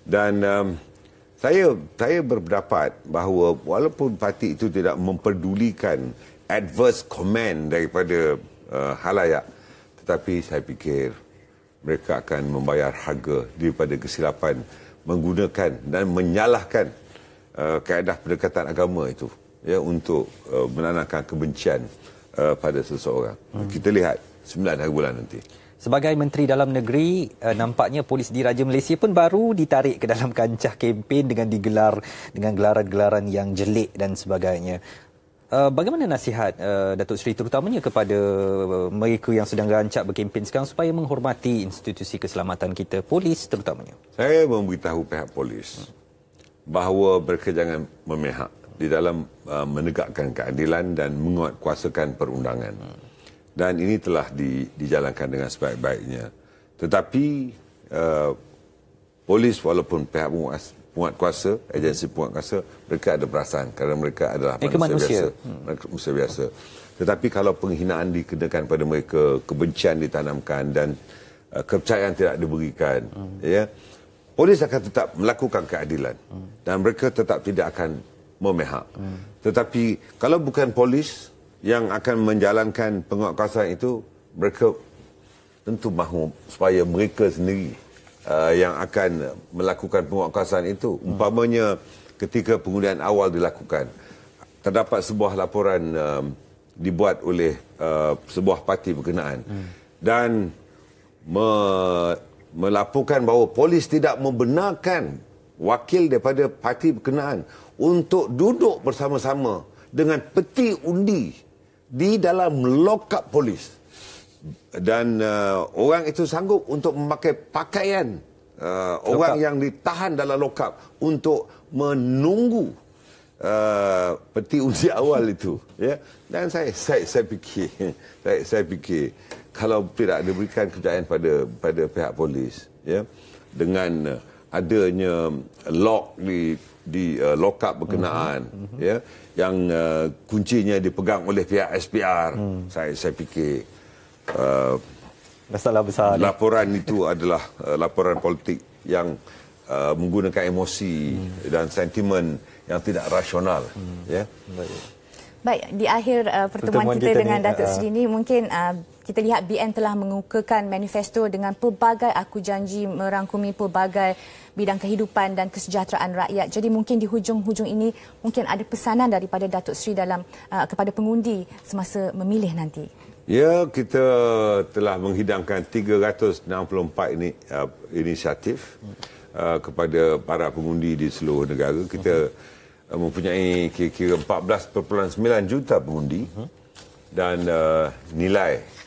dan um, saya saya berpendapat bahawa walaupun parti itu tidak memperdulikan adverse comment daripada uh, halayak tetapi saya fikir mereka akan membayar harga daripada kesilapan menggunakan dan menyalahkan uh, kaedah pendekatan agama itu ya untuk uh, menanamkan kebencian uh, pada seseorang. Hmm. Kita lihat 9 hari bulan nanti. Sebagai Menteri Dalam Negeri, eh, nampaknya polis di diraja Malaysia pun baru ditarik ke dalam kancah kempen dengan digelar dengan gelaran-gelaran yang jelek dan sebagainya. Eh, bagaimana nasihat Datuk Seri terutamanya kepada mereka yang sedang rancak berkempen sekarang supaya menghormati institusi keselamatan kita, polis terutamanya? Saya memberitahu pihak polis bahawa mereka jangan memihak di dalam uh, menegakkan keadilan dan menguatkuasakan perundangan. Dan ini telah di, dijalankan dengan sebaik-baiknya. Tetapi uh, polis walaupun pihak penguas, penguat kuasa, agensi penguat kuasa, mereka ada perasaan kerana mereka adalah manusia, manusia biasa. Hmm. Mereka manusia biasa. Tetapi kalau penghinaan dikenakan pada mereka, kebencian ditanamkan dan uh, kepercayaan tidak diberikan, hmm. ya, polis akan tetap melakukan keadilan. Hmm. Dan mereka tetap tidak akan memihak. Hmm. Tetapi kalau bukan polis yang akan menjalankan penguatkuasaan itu, mereka tentu mahu supaya mereka sendiri uh, yang akan melakukan penguatkuasaan itu. Hmm. Umpamanya ketika pengundian awal dilakukan, terdapat sebuah laporan um, dibuat oleh uh, sebuah parti berkenaan hmm. dan me- melaporkan bahawa polis tidak membenarkan wakil daripada parti berkenaan untuk duduk bersama-sama dengan peti undi di dalam lokap polis dan uh, orang itu sanggup untuk memakai pakaian uh, orang yang ditahan dalam lokap untuk menunggu uh, peti undi *laughs* awal itu ya dan saya saya saya fikir *laughs* saya saya fikir kalau tidak diberikan kepercayaan pada pada pihak polis ya dengan uh, adanya lok di di uh, lock berkenaan mm-hmm. ya yang uh, kuncinya dipegang oleh pihak SPR mm. saya saya fikir uh, masalah besar laporan itu *laughs* adalah uh, laporan politik yang uh, menggunakan emosi mm. dan sentimen yang tidak rasional mm. ya baik baik di akhir uh, pertemuan, pertemuan kita, kita dengan Datuk uh, Sri ini mungkin uh, kita lihat BN telah mengukuhkan manifesto dengan pelbagai aku janji merangkumi pelbagai bidang kehidupan dan kesejahteraan rakyat. Jadi mungkin di hujung-hujung ini mungkin ada pesanan daripada Datuk Seri dalam uh, kepada pengundi semasa memilih nanti. Ya, kita telah menghidangkan 364 ini uh, inisiatif uh, kepada para pengundi di seluruh negara. Kita uh, mempunyai kira-kira 14.9 juta pengundi mhm. dan uh, nilai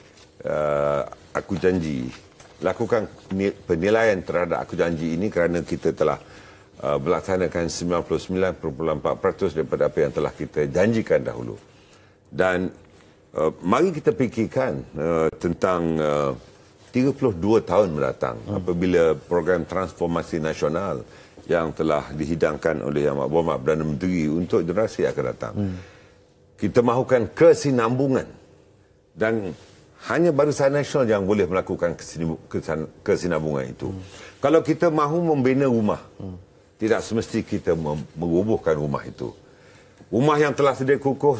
Eh, aku janji lakukan penilaian terhadap aku janji ini kerana kita telah uh, melaksanakan 99.4% daripada apa yang telah kita janjikan dahulu. Dan uh, mari kita fikirkan uh, tentang uh, 32 tahun mendatang hmm. apabila program transformasi nasional yang telah dihidangkan oleh Yang Mahbub Mahbub Perdana Menteri untuk generasi akan datang. Hmm. Kita mahukan kesinambungan dan hanya Barisan Nasional yang boleh melakukan kesinambungan itu. Hmm. Kalau kita mahu membina rumah, hmm. tidak semesti kita merubuhkan rumah itu. Rumah yang telah sedia kukuh,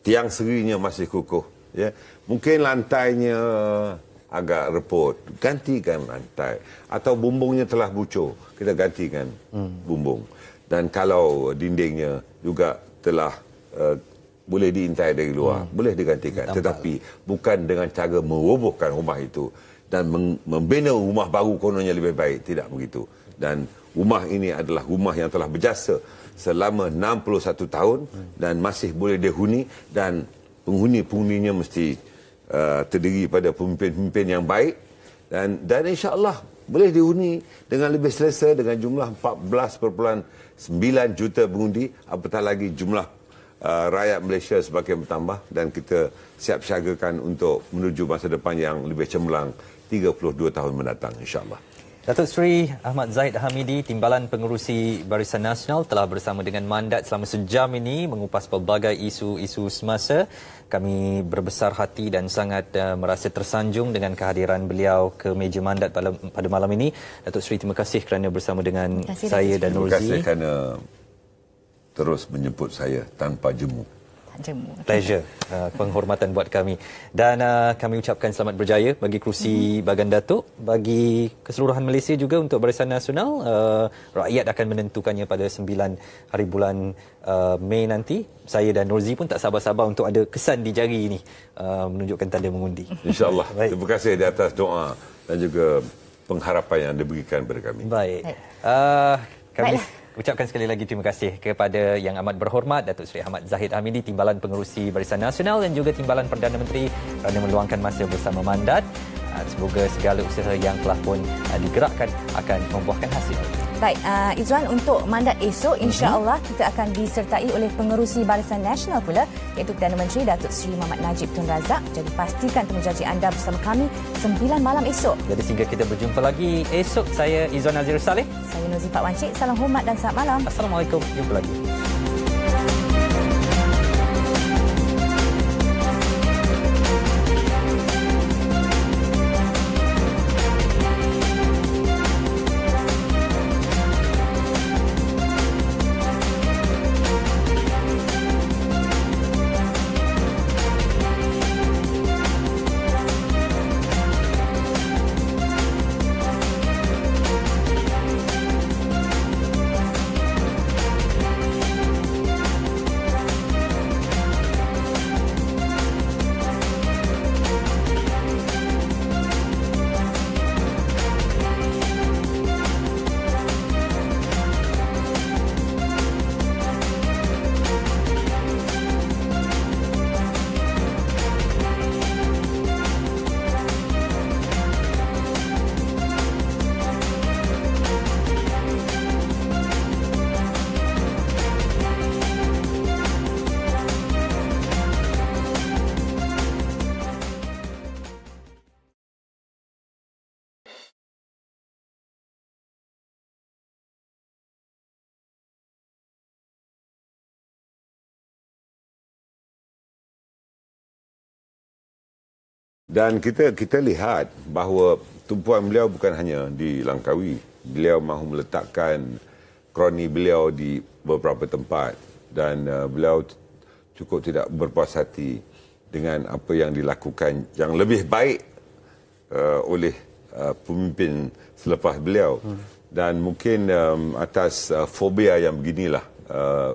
tiang serinya masih kukuh. Ya? Mungkin lantainya agak repot, gantikan lantai. Atau bumbungnya telah bucur, kita gantikan hmm. bumbung. Dan kalau dindingnya juga telah... Uh, boleh diintai dari luar, hmm. boleh digantikan. Ditampak. Tetapi bukan dengan cara merobohkan rumah itu dan membina rumah baru kononnya lebih baik. Tidak begitu. Dan rumah ini adalah rumah yang telah berjasa selama 61 tahun dan masih boleh dihuni dan penghuni-penghuninya mesti uh, terdiri pada pemimpin-pemimpin yang baik dan dan insyaallah boleh dihuni dengan lebih selesa dengan jumlah 14.9 juta pengundi apatah lagi jumlah uh, rakyat Malaysia semakin bertambah dan kita siap siagakan untuk menuju masa depan yang lebih cemerlang 32 tahun mendatang insyaAllah. Datuk Seri Ahmad Zaid Hamidi, Timbalan Pengurusi Barisan Nasional telah bersama dengan mandat selama sejam ini mengupas pelbagai isu-isu semasa. Kami berbesar hati dan sangat uh, merasa tersanjung dengan kehadiran beliau ke meja mandat pada, pada malam ini. Datuk Seri, terima kasih kerana bersama dengan kasih, saya dan Nurzi. Terima kasih kerana terus menjemput saya tanpa jemu. Jemu. Pleasure, uh, penghormatan buat kami dan uh, kami ucapkan selamat berjaya bagi kerusi mm-hmm. Bagan Datuk bagi keseluruhan Malaysia juga untuk Barisan Nasional uh, rakyat akan menentukannya pada 9 hari bulan uh, Mei nanti saya dan Norzi pun tak sabar-sabar untuk ada kesan di jari ini uh, menunjukkan tanda mengundi InsyaAllah, *laughs* terima kasih di atas doa dan juga pengharapan yang diberikan kepada kami Baik, Baik. Uh, kami Baiklah. Ucapkan sekali lagi terima kasih kepada yang amat berhormat Datuk Seri Ahmad Zahid Hamidi Timbalan Pengerusi Barisan Nasional dan juga Timbalan Perdana Menteri kerana meluangkan masa bersama mandat. Ah, semoga segala usaha yang telah pun ah, digerakkan akan membuahkan hasil. Baik, uh, Izzuan untuk mandat esok mhm. insya-Allah kita akan disertai oleh pengerusi Barisan Nasional pula iaitu Perdana Menteri Datuk Seri Muhammad Najib Tun Razak. Jadi pastikan temujanji anda bersama kami 9 malam esok. Jadi sehingga kita berjumpa lagi esok saya Izzuan Azir Saleh. Saya Nozi Pak Wancik. Salam hormat dan selamat malam. Assalamualaikum. Jumpa lagi. Dan kita kita lihat bahawa tumpuan beliau bukan hanya di Langkawi. Beliau mahu meletakkan kroni beliau di beberapa tempat dan uh, beliau cukup tidak berpuas hati dengan apa yang dilakukan yang lebih baik uh, oleh uh, pemimpin selepas beliau. Hmm. Dan mungkin um, atas uh, fobia yang beginilah uh,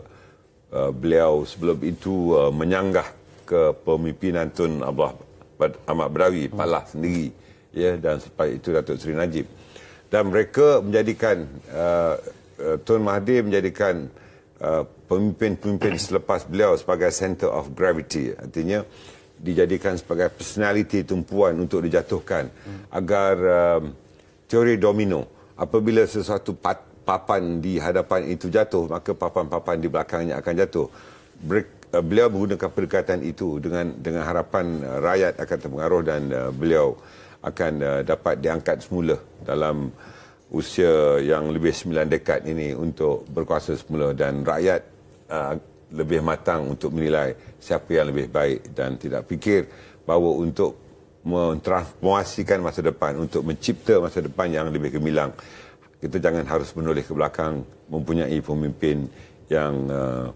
uh, beliau sebelum itu uh, menyanggah kepemimpinan Tun Abdullah Ahmad Brawi, Palah hmm. sendiri. Ya, dan selepas itu Datuk Seri Najib. Dan mereka menjadikan, uh, uh Tun Mahathir menjadikan uh, pemimpin-pemimpin selepas beliau sebagai center of gravity. Artinya, dijadikan sebagai personality tumpuan untuk dijatuhkan. Hmm. Agar um, teori domino, apabila sesuatu papan di hadapan itu jatuh, maka papan-papan di belakangnya akan jatuh. Break, Eh, beliau menggunakan pendekatan itu dengan dengan harapan uh, rakyat akan terpengaruh dan uh, beliau akan uh, dapat diangkat semula dalam usia yang lebih sembilan dekad ini untuk berkuasa semula dan rakyat uh, lebih matang untuk menilai siapa yang lebih baik dan tidak fikir bahawa untuk mentransformasikan masa depan untuk mencipta masa depan yang lebih gemilang kita jangan harus menoleh ke belakang mempunyai pemimpin yang uh,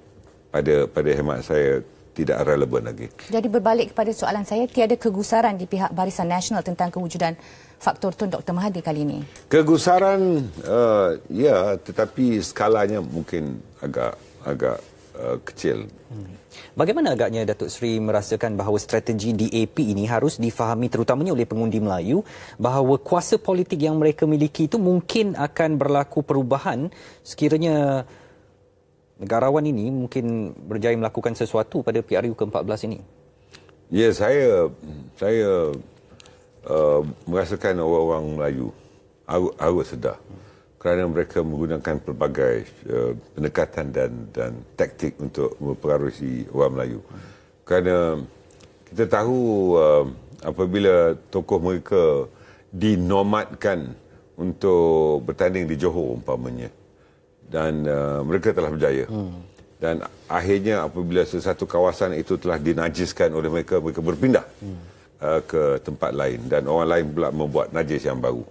pada pada hemat saya tidak relevan lagi. Jadi berbalik kepada soalan saya, tiada kegusaran di pihak Barisan Nasional tentang kewujudan faktor Tun Dr. Mahathir kali ini? Kegusaran, uh, ya, tetapi skalanya mungkin agak agak uh, kecil. Hmm. Bagaimana agaknya Datuk Seri merasakan bahawa strategi DAP ini harus difahami terutamanya oleh pengundi Melayu bahawa kuasa politik yang mereka miliki itu mungkin akan berlaku perubahan sekiranya negarawan ini mungkin berjaya melakukan sesuatu pada PRU ke-14 ini? Ya, saya saya uh, merasakan orang-orang Melayu harus, harus sedar kerana mereka menggunakan pelbagai uh, pendekatan dan dan taktik untuk mempengaruhi orang Melayu. Kerana kita tahu uh, apabila tokoh mereka dinomadkan untuk bertanding di Johor umpamanya, uh, dan uh, mereka telah berjaya. Hmm. Dan akhirnya apabila sesuatu kawasan itu telah dinajiskan oleh mereka, mereka berpindah hmm. uh, ke tempat lain dan orang lain pula membuat najis yang baru.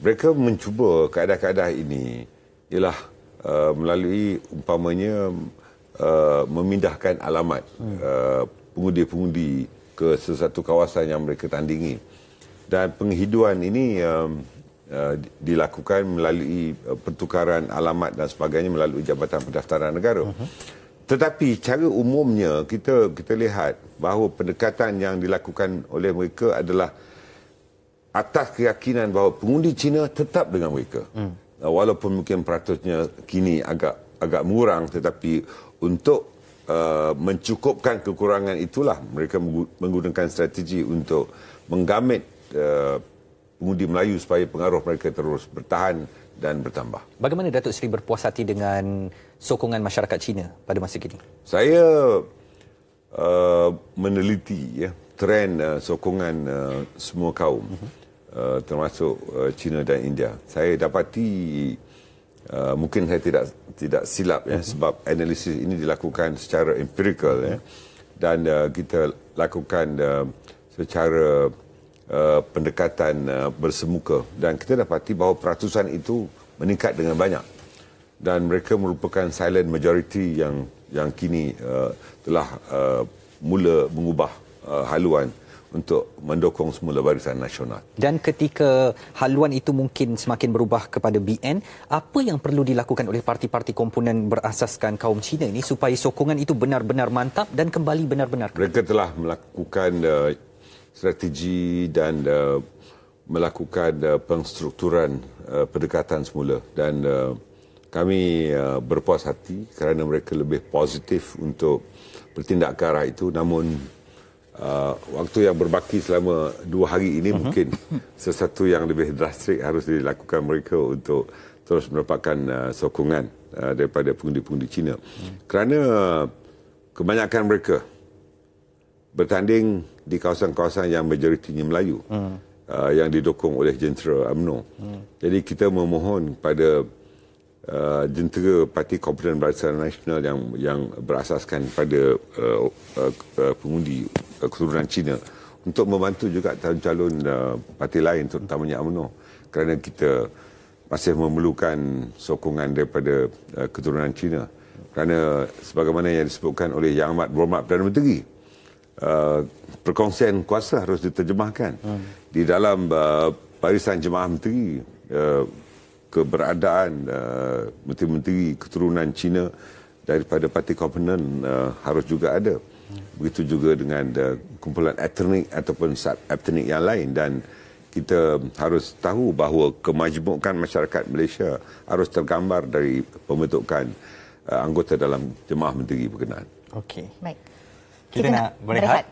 Mereka mencuba keadaan-keadaan ini ialah uh, melalui umpamanya uh, memindahkan alamat hmm. uh, pengundi-pengundi ke sesuatu kawasan yang mereka tandingi. Dan penghiduan ini um, Eh, dilakukan melalui eh, pertukaran alamat dan sebagainya melalui Jabatan Pendaftaran Negara. Uh-huh. Tetapi cara umumnya kita kita lihat bahawa pendekatan yang dilakukan oleh mereka adalah atas keyakinan bahawa pengundi Cina tetap dengan mereka. Uh-huh. Walaupun mungkin peratusnya kini agak agak murang tetapi untuk Uh, mencukupkan kekurangan itulah mereka menggunakan strategi untuk menggamit uh, pengundi Melayu supaya pengaruh mereka terus bertahan dan bertambah. Bagaimana Datuk Seri berpuas hati dengan sokongan masyarakat Cina pada masa kini? Saya uh, meneliti ya trend uh, sokongan uh, semua kaum mhm. uh, termasuk uh, Cina dan India. Saya dapati Uh, mungkin saya tidak tidak silap ya mm-hmm. sebab analisis ini dilakukan secara empirical mm-hmm. ya mhm. dan uh, kita lakukan uh, secara Eh, pendekatan uh, bersemuka dan kita dapati bahawa peratusan itu meningkat dengan banyak dan mereka merupakan silent majority yang yang kini uh, telah uh, mula mengubah uh, haluan untuk mendukung semula barisan nasional. Dan ketika haluan itu mungkin semakin berubah kepada BN, apa yang perlu dilakukan oleh parti-parti komponen berasaskan kaum Cina ini supaya sokongan itu benar-benar mantap dan kembali benar-benar? Mereka telah melakukan uh, strategi dan eh, melakukan eh, pengstrukturan eh, pendekatan semula dan kami uh, berpuas hati kerana mereka lebih positif untuk bertindak ke arah itu namun uh, waktu yang berbaki selama dua hari ini uh-huh. mungkin sesuatu yang lebih drastik harus dilakukan mereka untuk terus mendapatkan uh, sokongan uh, daripada pengundi-pengundi Cina uh-huh. kerana uh, kebanyakan mereka bertanding di kawasan-kawasan yang majoritinya Melayu hmm. uh, yang didukung oleh jentera UMNO. Hmm. Jadi kita memohon pada uh, jentera Parti Komponen Barisan Nasional yang yang berasaskan pada uh, uh, uh, pengundi uh, keturunan Cina untuk membantu juga calon-calon uh, parti lain terutamanya UMNO kerana kita masih memerlukan sokongan daripada uh, keturunan Cina kerana sebagaimana yang disebutkan oleh Yang Amat Berhormat Perdana Menteri Eh, perkongsian kuasa harus diterjemahkan hmm. di dalam uh, barisan jemaah menteri uh, keberadaan uh, menteri-menteri keturunan Cina daripada parti komponen uh, harus juga ada begitu juga dengan uh, kumpulan etnik ataupun sub etnik yang lain dan kita harus tahu bahawa kemajmukan masyarakat Malaysia harus tergambar dari pembentukan uh, anggota dalam jemaah menteri berkenaan okey baik kita nak berehat,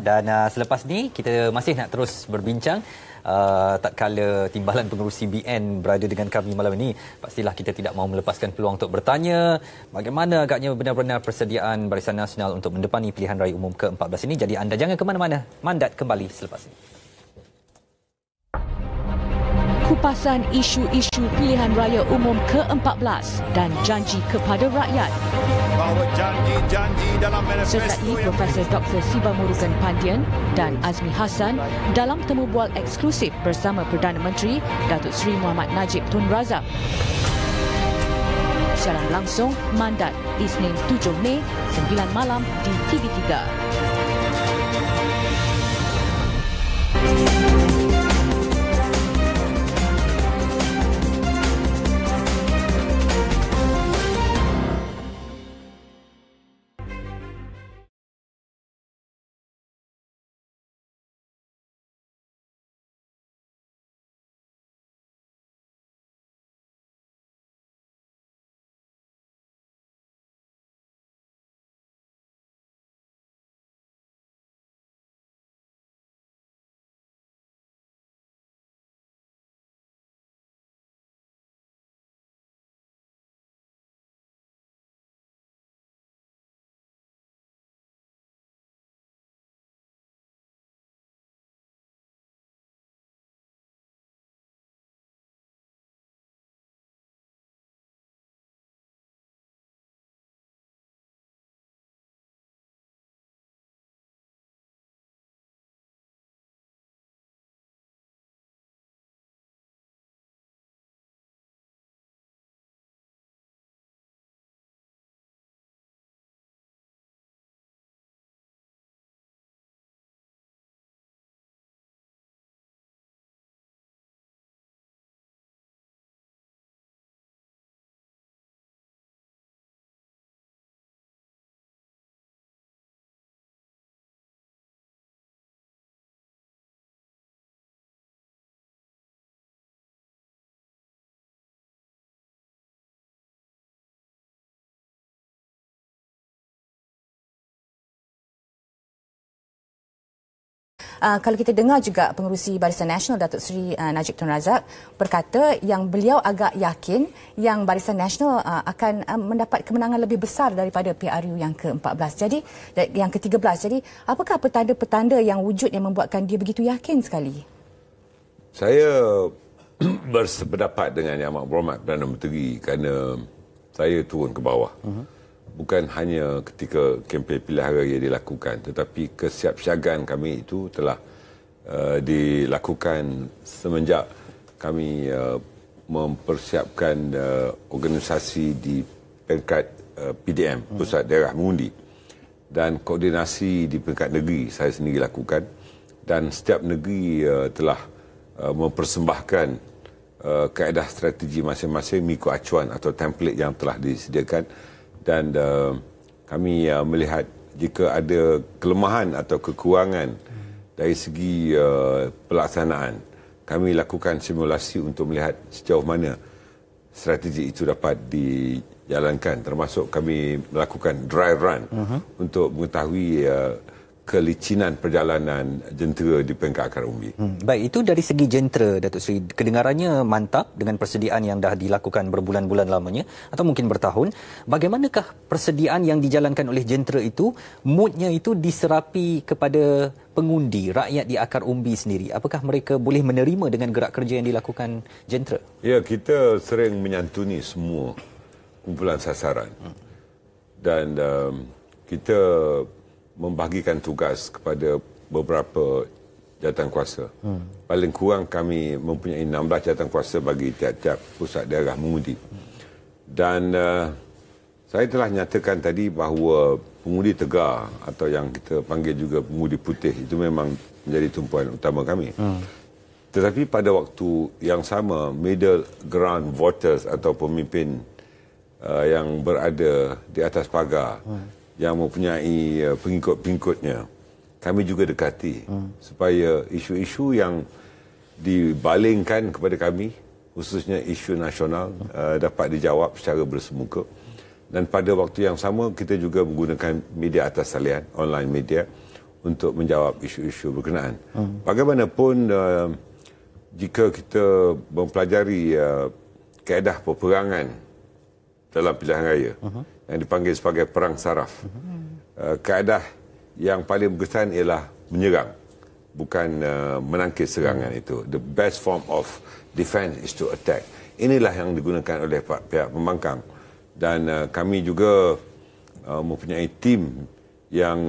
*laughs* dan uh, selepas ni kita masih nak terus berbincang uh, tak kala timbalan pengerusi BN berada dengan kami malam ini pastilah kita tidak mahu melepaskan peluang untuk bertanya bagaimana agaknya benar-benar persediaan Barisan Nasional untuk mendepani pilihan raya umum ke-14 ini jadi anda jangan ke mana-mana mandat kembali selepas ini kupasan isu-isu pilihan raya umum ke-14 dan janji kepada rakyat. Serta janji-janji Profesor Dr. Siva Murugan Pandian dan Azmi Hassan dalam temu bual eksklusif bersama Perdana Menteri Datuk Seri Muhammad Najib Tun Razak. Siaran langsung mandat Isnin 7 Mei 9 malam di TV3. Ah, kalau kita dengar juga pengurusi Barisan Nasional Datuk Seri uh, Najib Tun Razak berkata yang beliau agak yakin yang Barisan Nasional uh, akan uh, mendapat kemenangan lebih besar daripada PRU yang ke-14. Jadi yang ke-13. Jadi apakah petanda-petanda yang wujud yang membuatkan dia begitu yakin sekali? Saya *clears throat* bersependapat dengan Yang Amat Berhormat Perdana Menteri kerana saya turun ke bawah. Uh-huh bukan hanya ketika kempen pilihan raya dilakukan tetapi kesiapsiagaan kami itu telah uh, dilakukan semenjak kami uh, mempersiapkan uh, organisasi di peringkat uh, PDM hmm. Pusat Daerah Mengundi dan koordinasi di peringkat negeri saya sendiri lakukan dan setiap negeri uh, telah uh, mempersembahkan uh, kaedah strategi masing-masing mikro acuan atau template yang telah disediakan dan uh, kami uh, melihat jika ada kelemahan atau kekurangan dari segi uh, pelaksanaan kami lakukan simulasi untuk melihat sejauh mana strategi itu dapat dijalankan termasuk kami melakukan dry run uh-huh. untuk mengetahui uh, kelicinan perjalanan jentera di peringkat akar umbi. Hmm, baik, itu dari segi jentera, Datuk Seri. Kedengarannya mantap dengan persediaan yang dah dilakukan berbulan-bulan lamanya atau mungkin bertahun. Bagaimanakah persediaan yang dijalankan oleh jentera itu, moodnya itu diserapi kepada pengundi, rakyat di akar umbi sendiri? Apakah mereka boleh menerima dengan gerak kerja yang dilakukan jentera? Ya, kita sering menyantuni semua kumpulan sasaran. Hmm. Dan um, kita membahagikan tugas kepada beberapa jawatankuasa. Hmm. Paling kurang kami mempunyai 16 kuasa bagi tiap-tiap pusat daerah mengundi. Dan uh, saya telah nyatakan tadi bahawa pengundi tegar atau yang kita panggil juga pengundi putih itu memang menjadi tumpuan utama kami. Hmm. Tetapi pada waktu yang sama middle ground voters atau pemimpin uh, yang berada di atas pagar hmm yang mempunyai uh, pengikut-pengikutnya kami juga dekati hmm. supaya isu-isu yang dibalingkan kepada kami khususnya isu nasional uh, dapat dijawab secara bersemuka dan pada waktu yang sama kita juga menggunakan media atas talian online media untuk menjawab isu-isu berkenaan hmm. bagaimanapun uh, jika kita mempelajari uh, keadaan peperangan dalam pilihan raya uh yang dipanggil sebagai perang saraf. Uh, kaedah yang paling berkesan ialah menyerang, bukan uh, menangkis serangan itu. The best form of defense is to attack. Inilah yang digunakan oleh pihak pembangkang. Dan uh, kami juga mempunyai tim yang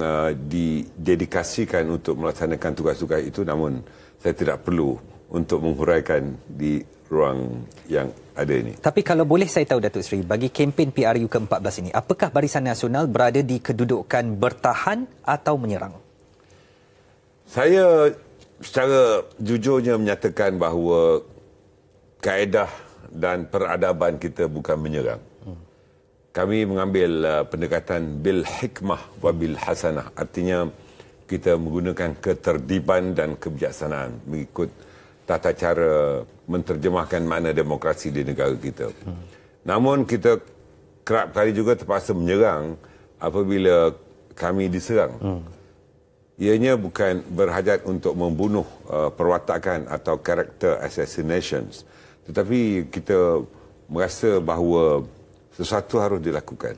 didedikasikan untuk melaksanakan tugas-tugas itu namun saya tidak perlu untuk menghuraikan di ruang yang ada ini. Tapi kalau boleh saya tahu Datuk Seri, bagi kempen PRU ke-14 ini, apakah Barisan Nasional berada di kedudukan bertahan atau menyerang? Saya secara jujurnya menyatakan bahawa kaedah dan peradaban kita bukan menyerang. Kami mengambil uh, pendekatan bil hikmah wa bil hasanah. Artinya kita menggunakan ketertiban dan kebijaksanaan mengikut tata cara menterjemahkan makna demokrasi di negara kita. Namun kita kerap kali juga terpaksa menyerang apabila kami diserang. Ianya bukan berhajat untuk membunuh uh, perwatakan atau karakter assassinations. Tetapi kita merasa bahawa sesuatu harus dilakukan.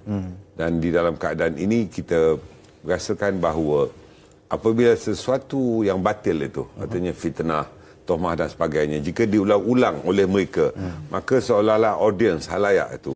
Dan di dalam keadaan ini kita merasakan bahawa apabila sesuatu yang batil itu, artinya fitnah, tohmah dan sebagainya jika diulang-ulang oleh mereka hmm. maka seolah-olah audience halayak itu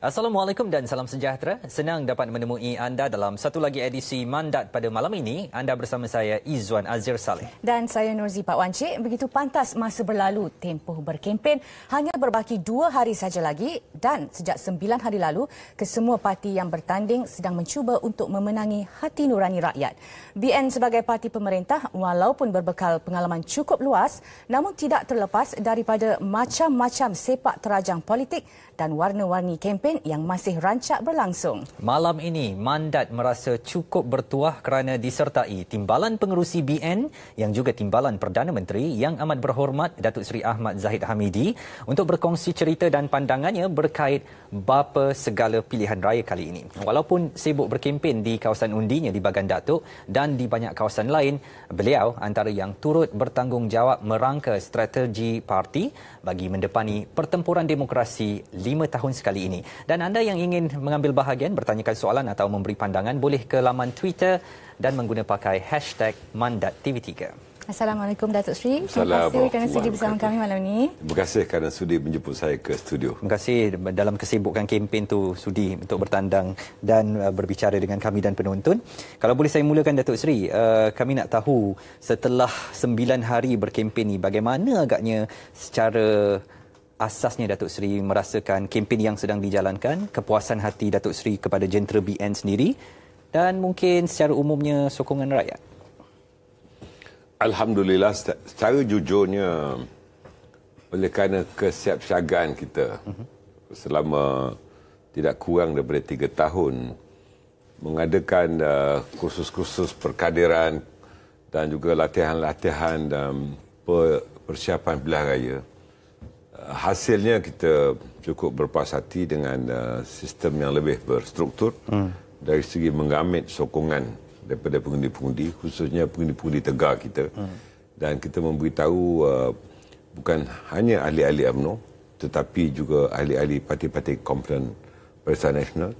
Assalamualaikum dan salam sejahtera. Senang dapat menemui anda dalam satu lagi edisi Mandat pada malam ini. Anda bersama saya Izwan Azir Saleh. Dan saya Nurzi Pak Wan Wancik. Begitu pantas masa berlalu, tempoh berkempen hanya berbaki dua hari saja lagi dan sejak sembilan hari lalu, kesemua parti yang bertanding sedang mencuba untuk memenangi hati nurani rakyat. BN sebagai parti pemerintah walaupun berbekal pengalaman cukup luas namun tidak terlepas daripada macam-macam sepak terajang politik dan warna-warni kempen yang masih rancak berlangsung. Malam ini, mandat merasa cukup bertuah kerana disertai timbalan pengerusi BN yang juga timbalan Perdana Menteri yang amat berhormat Datuk Seri Ahmad Zahid Hamidi untuk berkongsi cerita dan pandangannya berkait bapa segala pilihan raya kali ini. Walaupun sibuk berkempen di kawasan undinya di Bagan Datuk dan di banyak kawasan lain, beliau antara yang turut bertanggungjawab merangka strategi parti bagi mendepani pertempuran demokrasi lima tahun sekali ini. Dan anda yang ingin mengambil bahagian, bertanyakan soalan atau memberi pandangan, boleh ke laman Twitter dan menggunakan pakai hashtag MandatTV3. Assalamualaikum Datuk Sri. Terima kasih kerana sudi bersama kami malam ini. Terima kasih kerana sudi menjemput saya ke studio. Terima kasih dalam kesibukan kempen tu sudi untuk bertandang dan uh, berbicara dengan kami dan penonton. Kalau boleh saya mulakan Datuk Sri, uh, kami nak tahu setelah sembilan hari berkempen ni bagaimana agaknya secara asasnya Datuk Seri merasakan kempen yang sedang dijalankan, kepuasan hati Datuk Seri kepada jentera BN sendiri dan mungkin secara umumnya sokongan rakyat? Alhamdulillah secara jujurnya oleh kerana kesiapsiagaan kita uh-huh. selama tidak kurang daripada tiga tahun mengadakan uh, kursus-kursus perkaderan dan juga latihan-latihan dan um, persiapan pilihan raya hasilnya kita cukup berpuas hati dengan uh, sistem yang lebih berstruktur hmm. dari segi menggamit sokongan daripada pengundi-pengundi khususnya pengundi-pengundi tegar kita hmm. dan kita memberitahu uh, bukan hanya ahli-ahli UMNO tetapi juga ahli-ahli parti-parti komplen Persatuan Nasional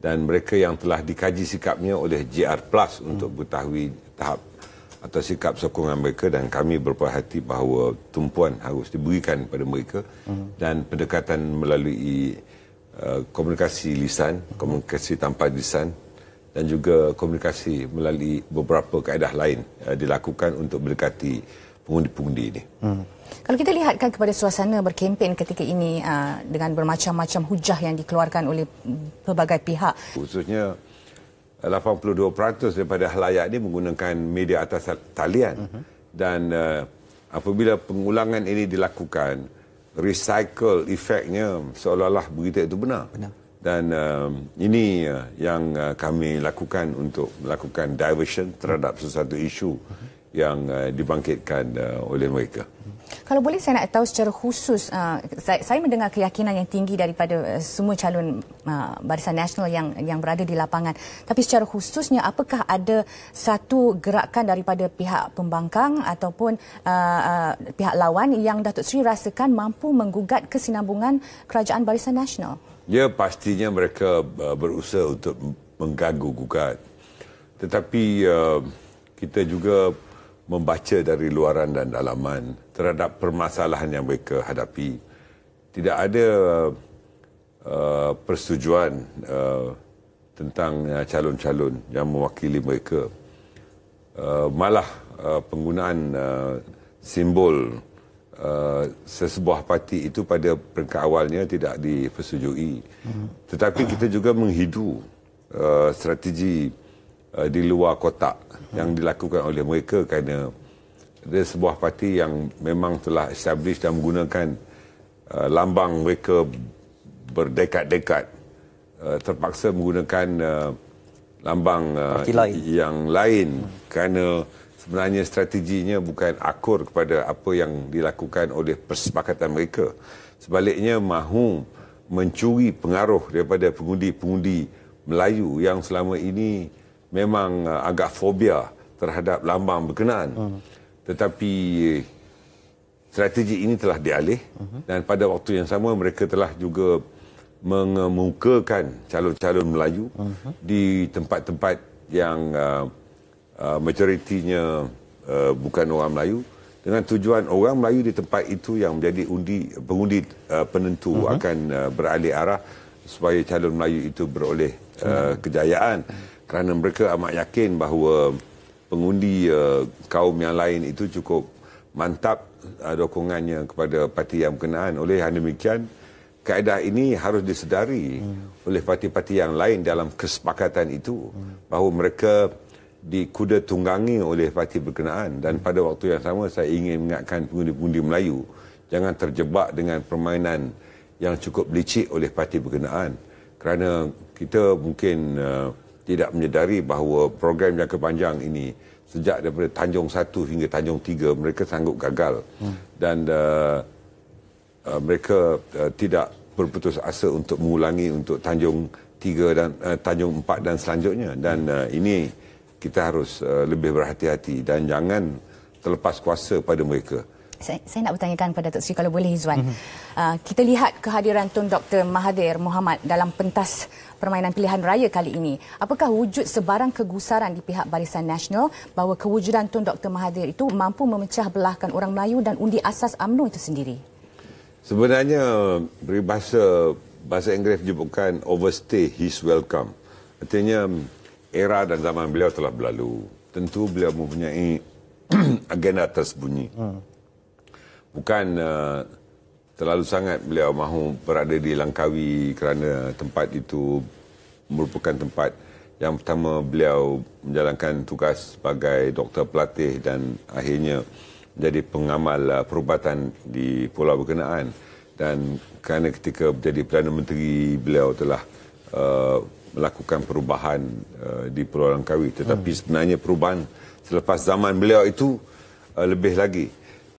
dan mereka yang telah dikaji sikapnya oleh JR Plus untuk mengetahui hmm. tahap atau sikap sokongan mereka dan kami berpuas hati bahawa tumpuan harus diberikan kepada mereka uh-huh. dan pendekatan melalui uh, komunikasi lisan, komunikasi tanpa lisan dan juga komunikasi melalui beberapa kaedah lain uh, dilakukan untuk mendekati pengundi-pengundi ini. Uh-huh. Kalau kita lihatkan kepada suasana berkempen ketika ini uh, dengan bermacam-macam hujah yang dikeluarkan oleh pelbagai pihak. Khususnya 82% daripada halayak ini menggunakan media atas talian uh-huh. dan uh, apabila pengulangan ini dilakukan recycle efeknya seolah-olah berita itu benar. benar. Dan uh, ini uh, yang uh, kami lakukan untuk melakukan diversion terhadap sesuatu isu uh-huh. yang uh, dibangkitkan uh, oleh mereka. Mhm. Kalau boleh saya nak tahu secara khusus uh, saya, saya mendengar keyakinan yang tinggi daripada uh, semua calon uh, Barisan Nasional yang yang berada di lapangan. Tapi secara khususnya apakah ada satu gerakan daripada pihak pembangkang ataupun uh, uh, pihak lawan yang Datuk Seri rasakan mampu menggugat kesinambungan kerajaan Barisan Nasional? Ya pastinya mereka uh, berusaha untuk mengganggu gugat. Tetapi uh, kita juga membaca dari luaran dan dalaman terhadap permasalahan yang mereka hadapi. Tidak ada uh, persetujuan uh, tentang uh, calon-calon yang mewakili mereka. Uh, malah uh, penggunaan uh, simbol uh, sesebuah parti itu pada peringkat awalnya tidak dipersetujui. Hmm. Tetapi kita juga menghidu uh, strategi uh, di luar kotak hmm. yang dilakukan oleh mereka kerana ada sebuah parti yang memang telah establish dan menggunakan uh, lambang mereka berdekat-dekat uh, terpaksa menggunakan uh, lambang uh, lain. yang lain hmm. kerana sebenarnya strateginya bukan akur kepada apa yang dilakukan oleh persepakatan mereka sebaliknya mahu mencuri pengaruh daripada pengundi-pengundi Melayu yang selama ini memang uh, agak fobia terhadap lambang berkenaan. Hmm. Tetapi strategi ini telah dialih hmm. dan pada waktu yang sama mereka telah juga mengemukakan calon-calon Melayu hmm. di tempat-tempat yang uh, uh, majoritinya uh, bukan orang Melayu dengan tujuan orang Melayu di tempat itu yang menjadi undi pengundi uh, penentu hmm. akan uh, beralih arah supaya calon Melayu itu beroleh uh, hmm. kejayaan. Hmm kerana mereka amat yakin bahawa pengundi uh, kaum yang lain itu cukup mantap uh, dokongannya kepada parti yang berkenaan. Oleh demikian, kaedah ini harus disedari hmm. oleh parti-parti yang lain dalam kesepakatan itu hmm. bahawa mereka dikuda tunggangi oleh parti berkenaan dan hmm. pada waktu yang sama saya ingin mengingatkan pengundi-pengundi Melayu jangan terjebak dengan permainan yang cukup licik oleh parti berkenaan kerana kita mungkin uh, tidak menyedari bahawa program yang panjang ini sejak daripada Tanjung 1 hingga Tanjung 3 mereka sanggup gagal hmm. dan uh, uh, mereka uh, tidak berputus asa untuk mengulangi untuk Tanjung 3 dan uh, Tanjung 4 dan selanjutnya dan uh, ini kita harus uh, lebih berhati-hati dan jangan terlepas kuasa pada mereka saya, saya nak bertanyakan kepada Tok Sri kalau boleh Izwan. Mm-hmm. Uh, kita lihat kehadiran Tun Dr. Mahathir Mohamad dalam pentas permainan pilihan raya kali ini. Apakah wujud sebarang kegusaran di pihak Barisan Nasional bahawa kewujudan Tun Dr. Mahathir itu mampu memecah belahkan orang Melayu dan undi asas UMNO itu sendiri? Sebenarnya beri bahasa bahasa Inggeris dia bukan overstay his welcome. Artinya era dan zaman beliau telah berlalu. Tentu beliau mempunyai *clears throat* agenda tersembunyi. Hmm. Bukan uh, terlalu sangat beliau mahu berada di Langkawi kerana tempat itu merupakan tempat yang pertama beliau menjalankan tugas sebagai doktor pelatih dan akhirnya jadi pengamal uh, perubatan di Pulau Berkenaan dan kerana ketika menjadi Perdana Menteri beliau telah uh, melakukan perubahan uh, di Pulau Langkawi tetapi hmm. sebenarnya perubahan selepas zaman beliau itu uh, lebih lagi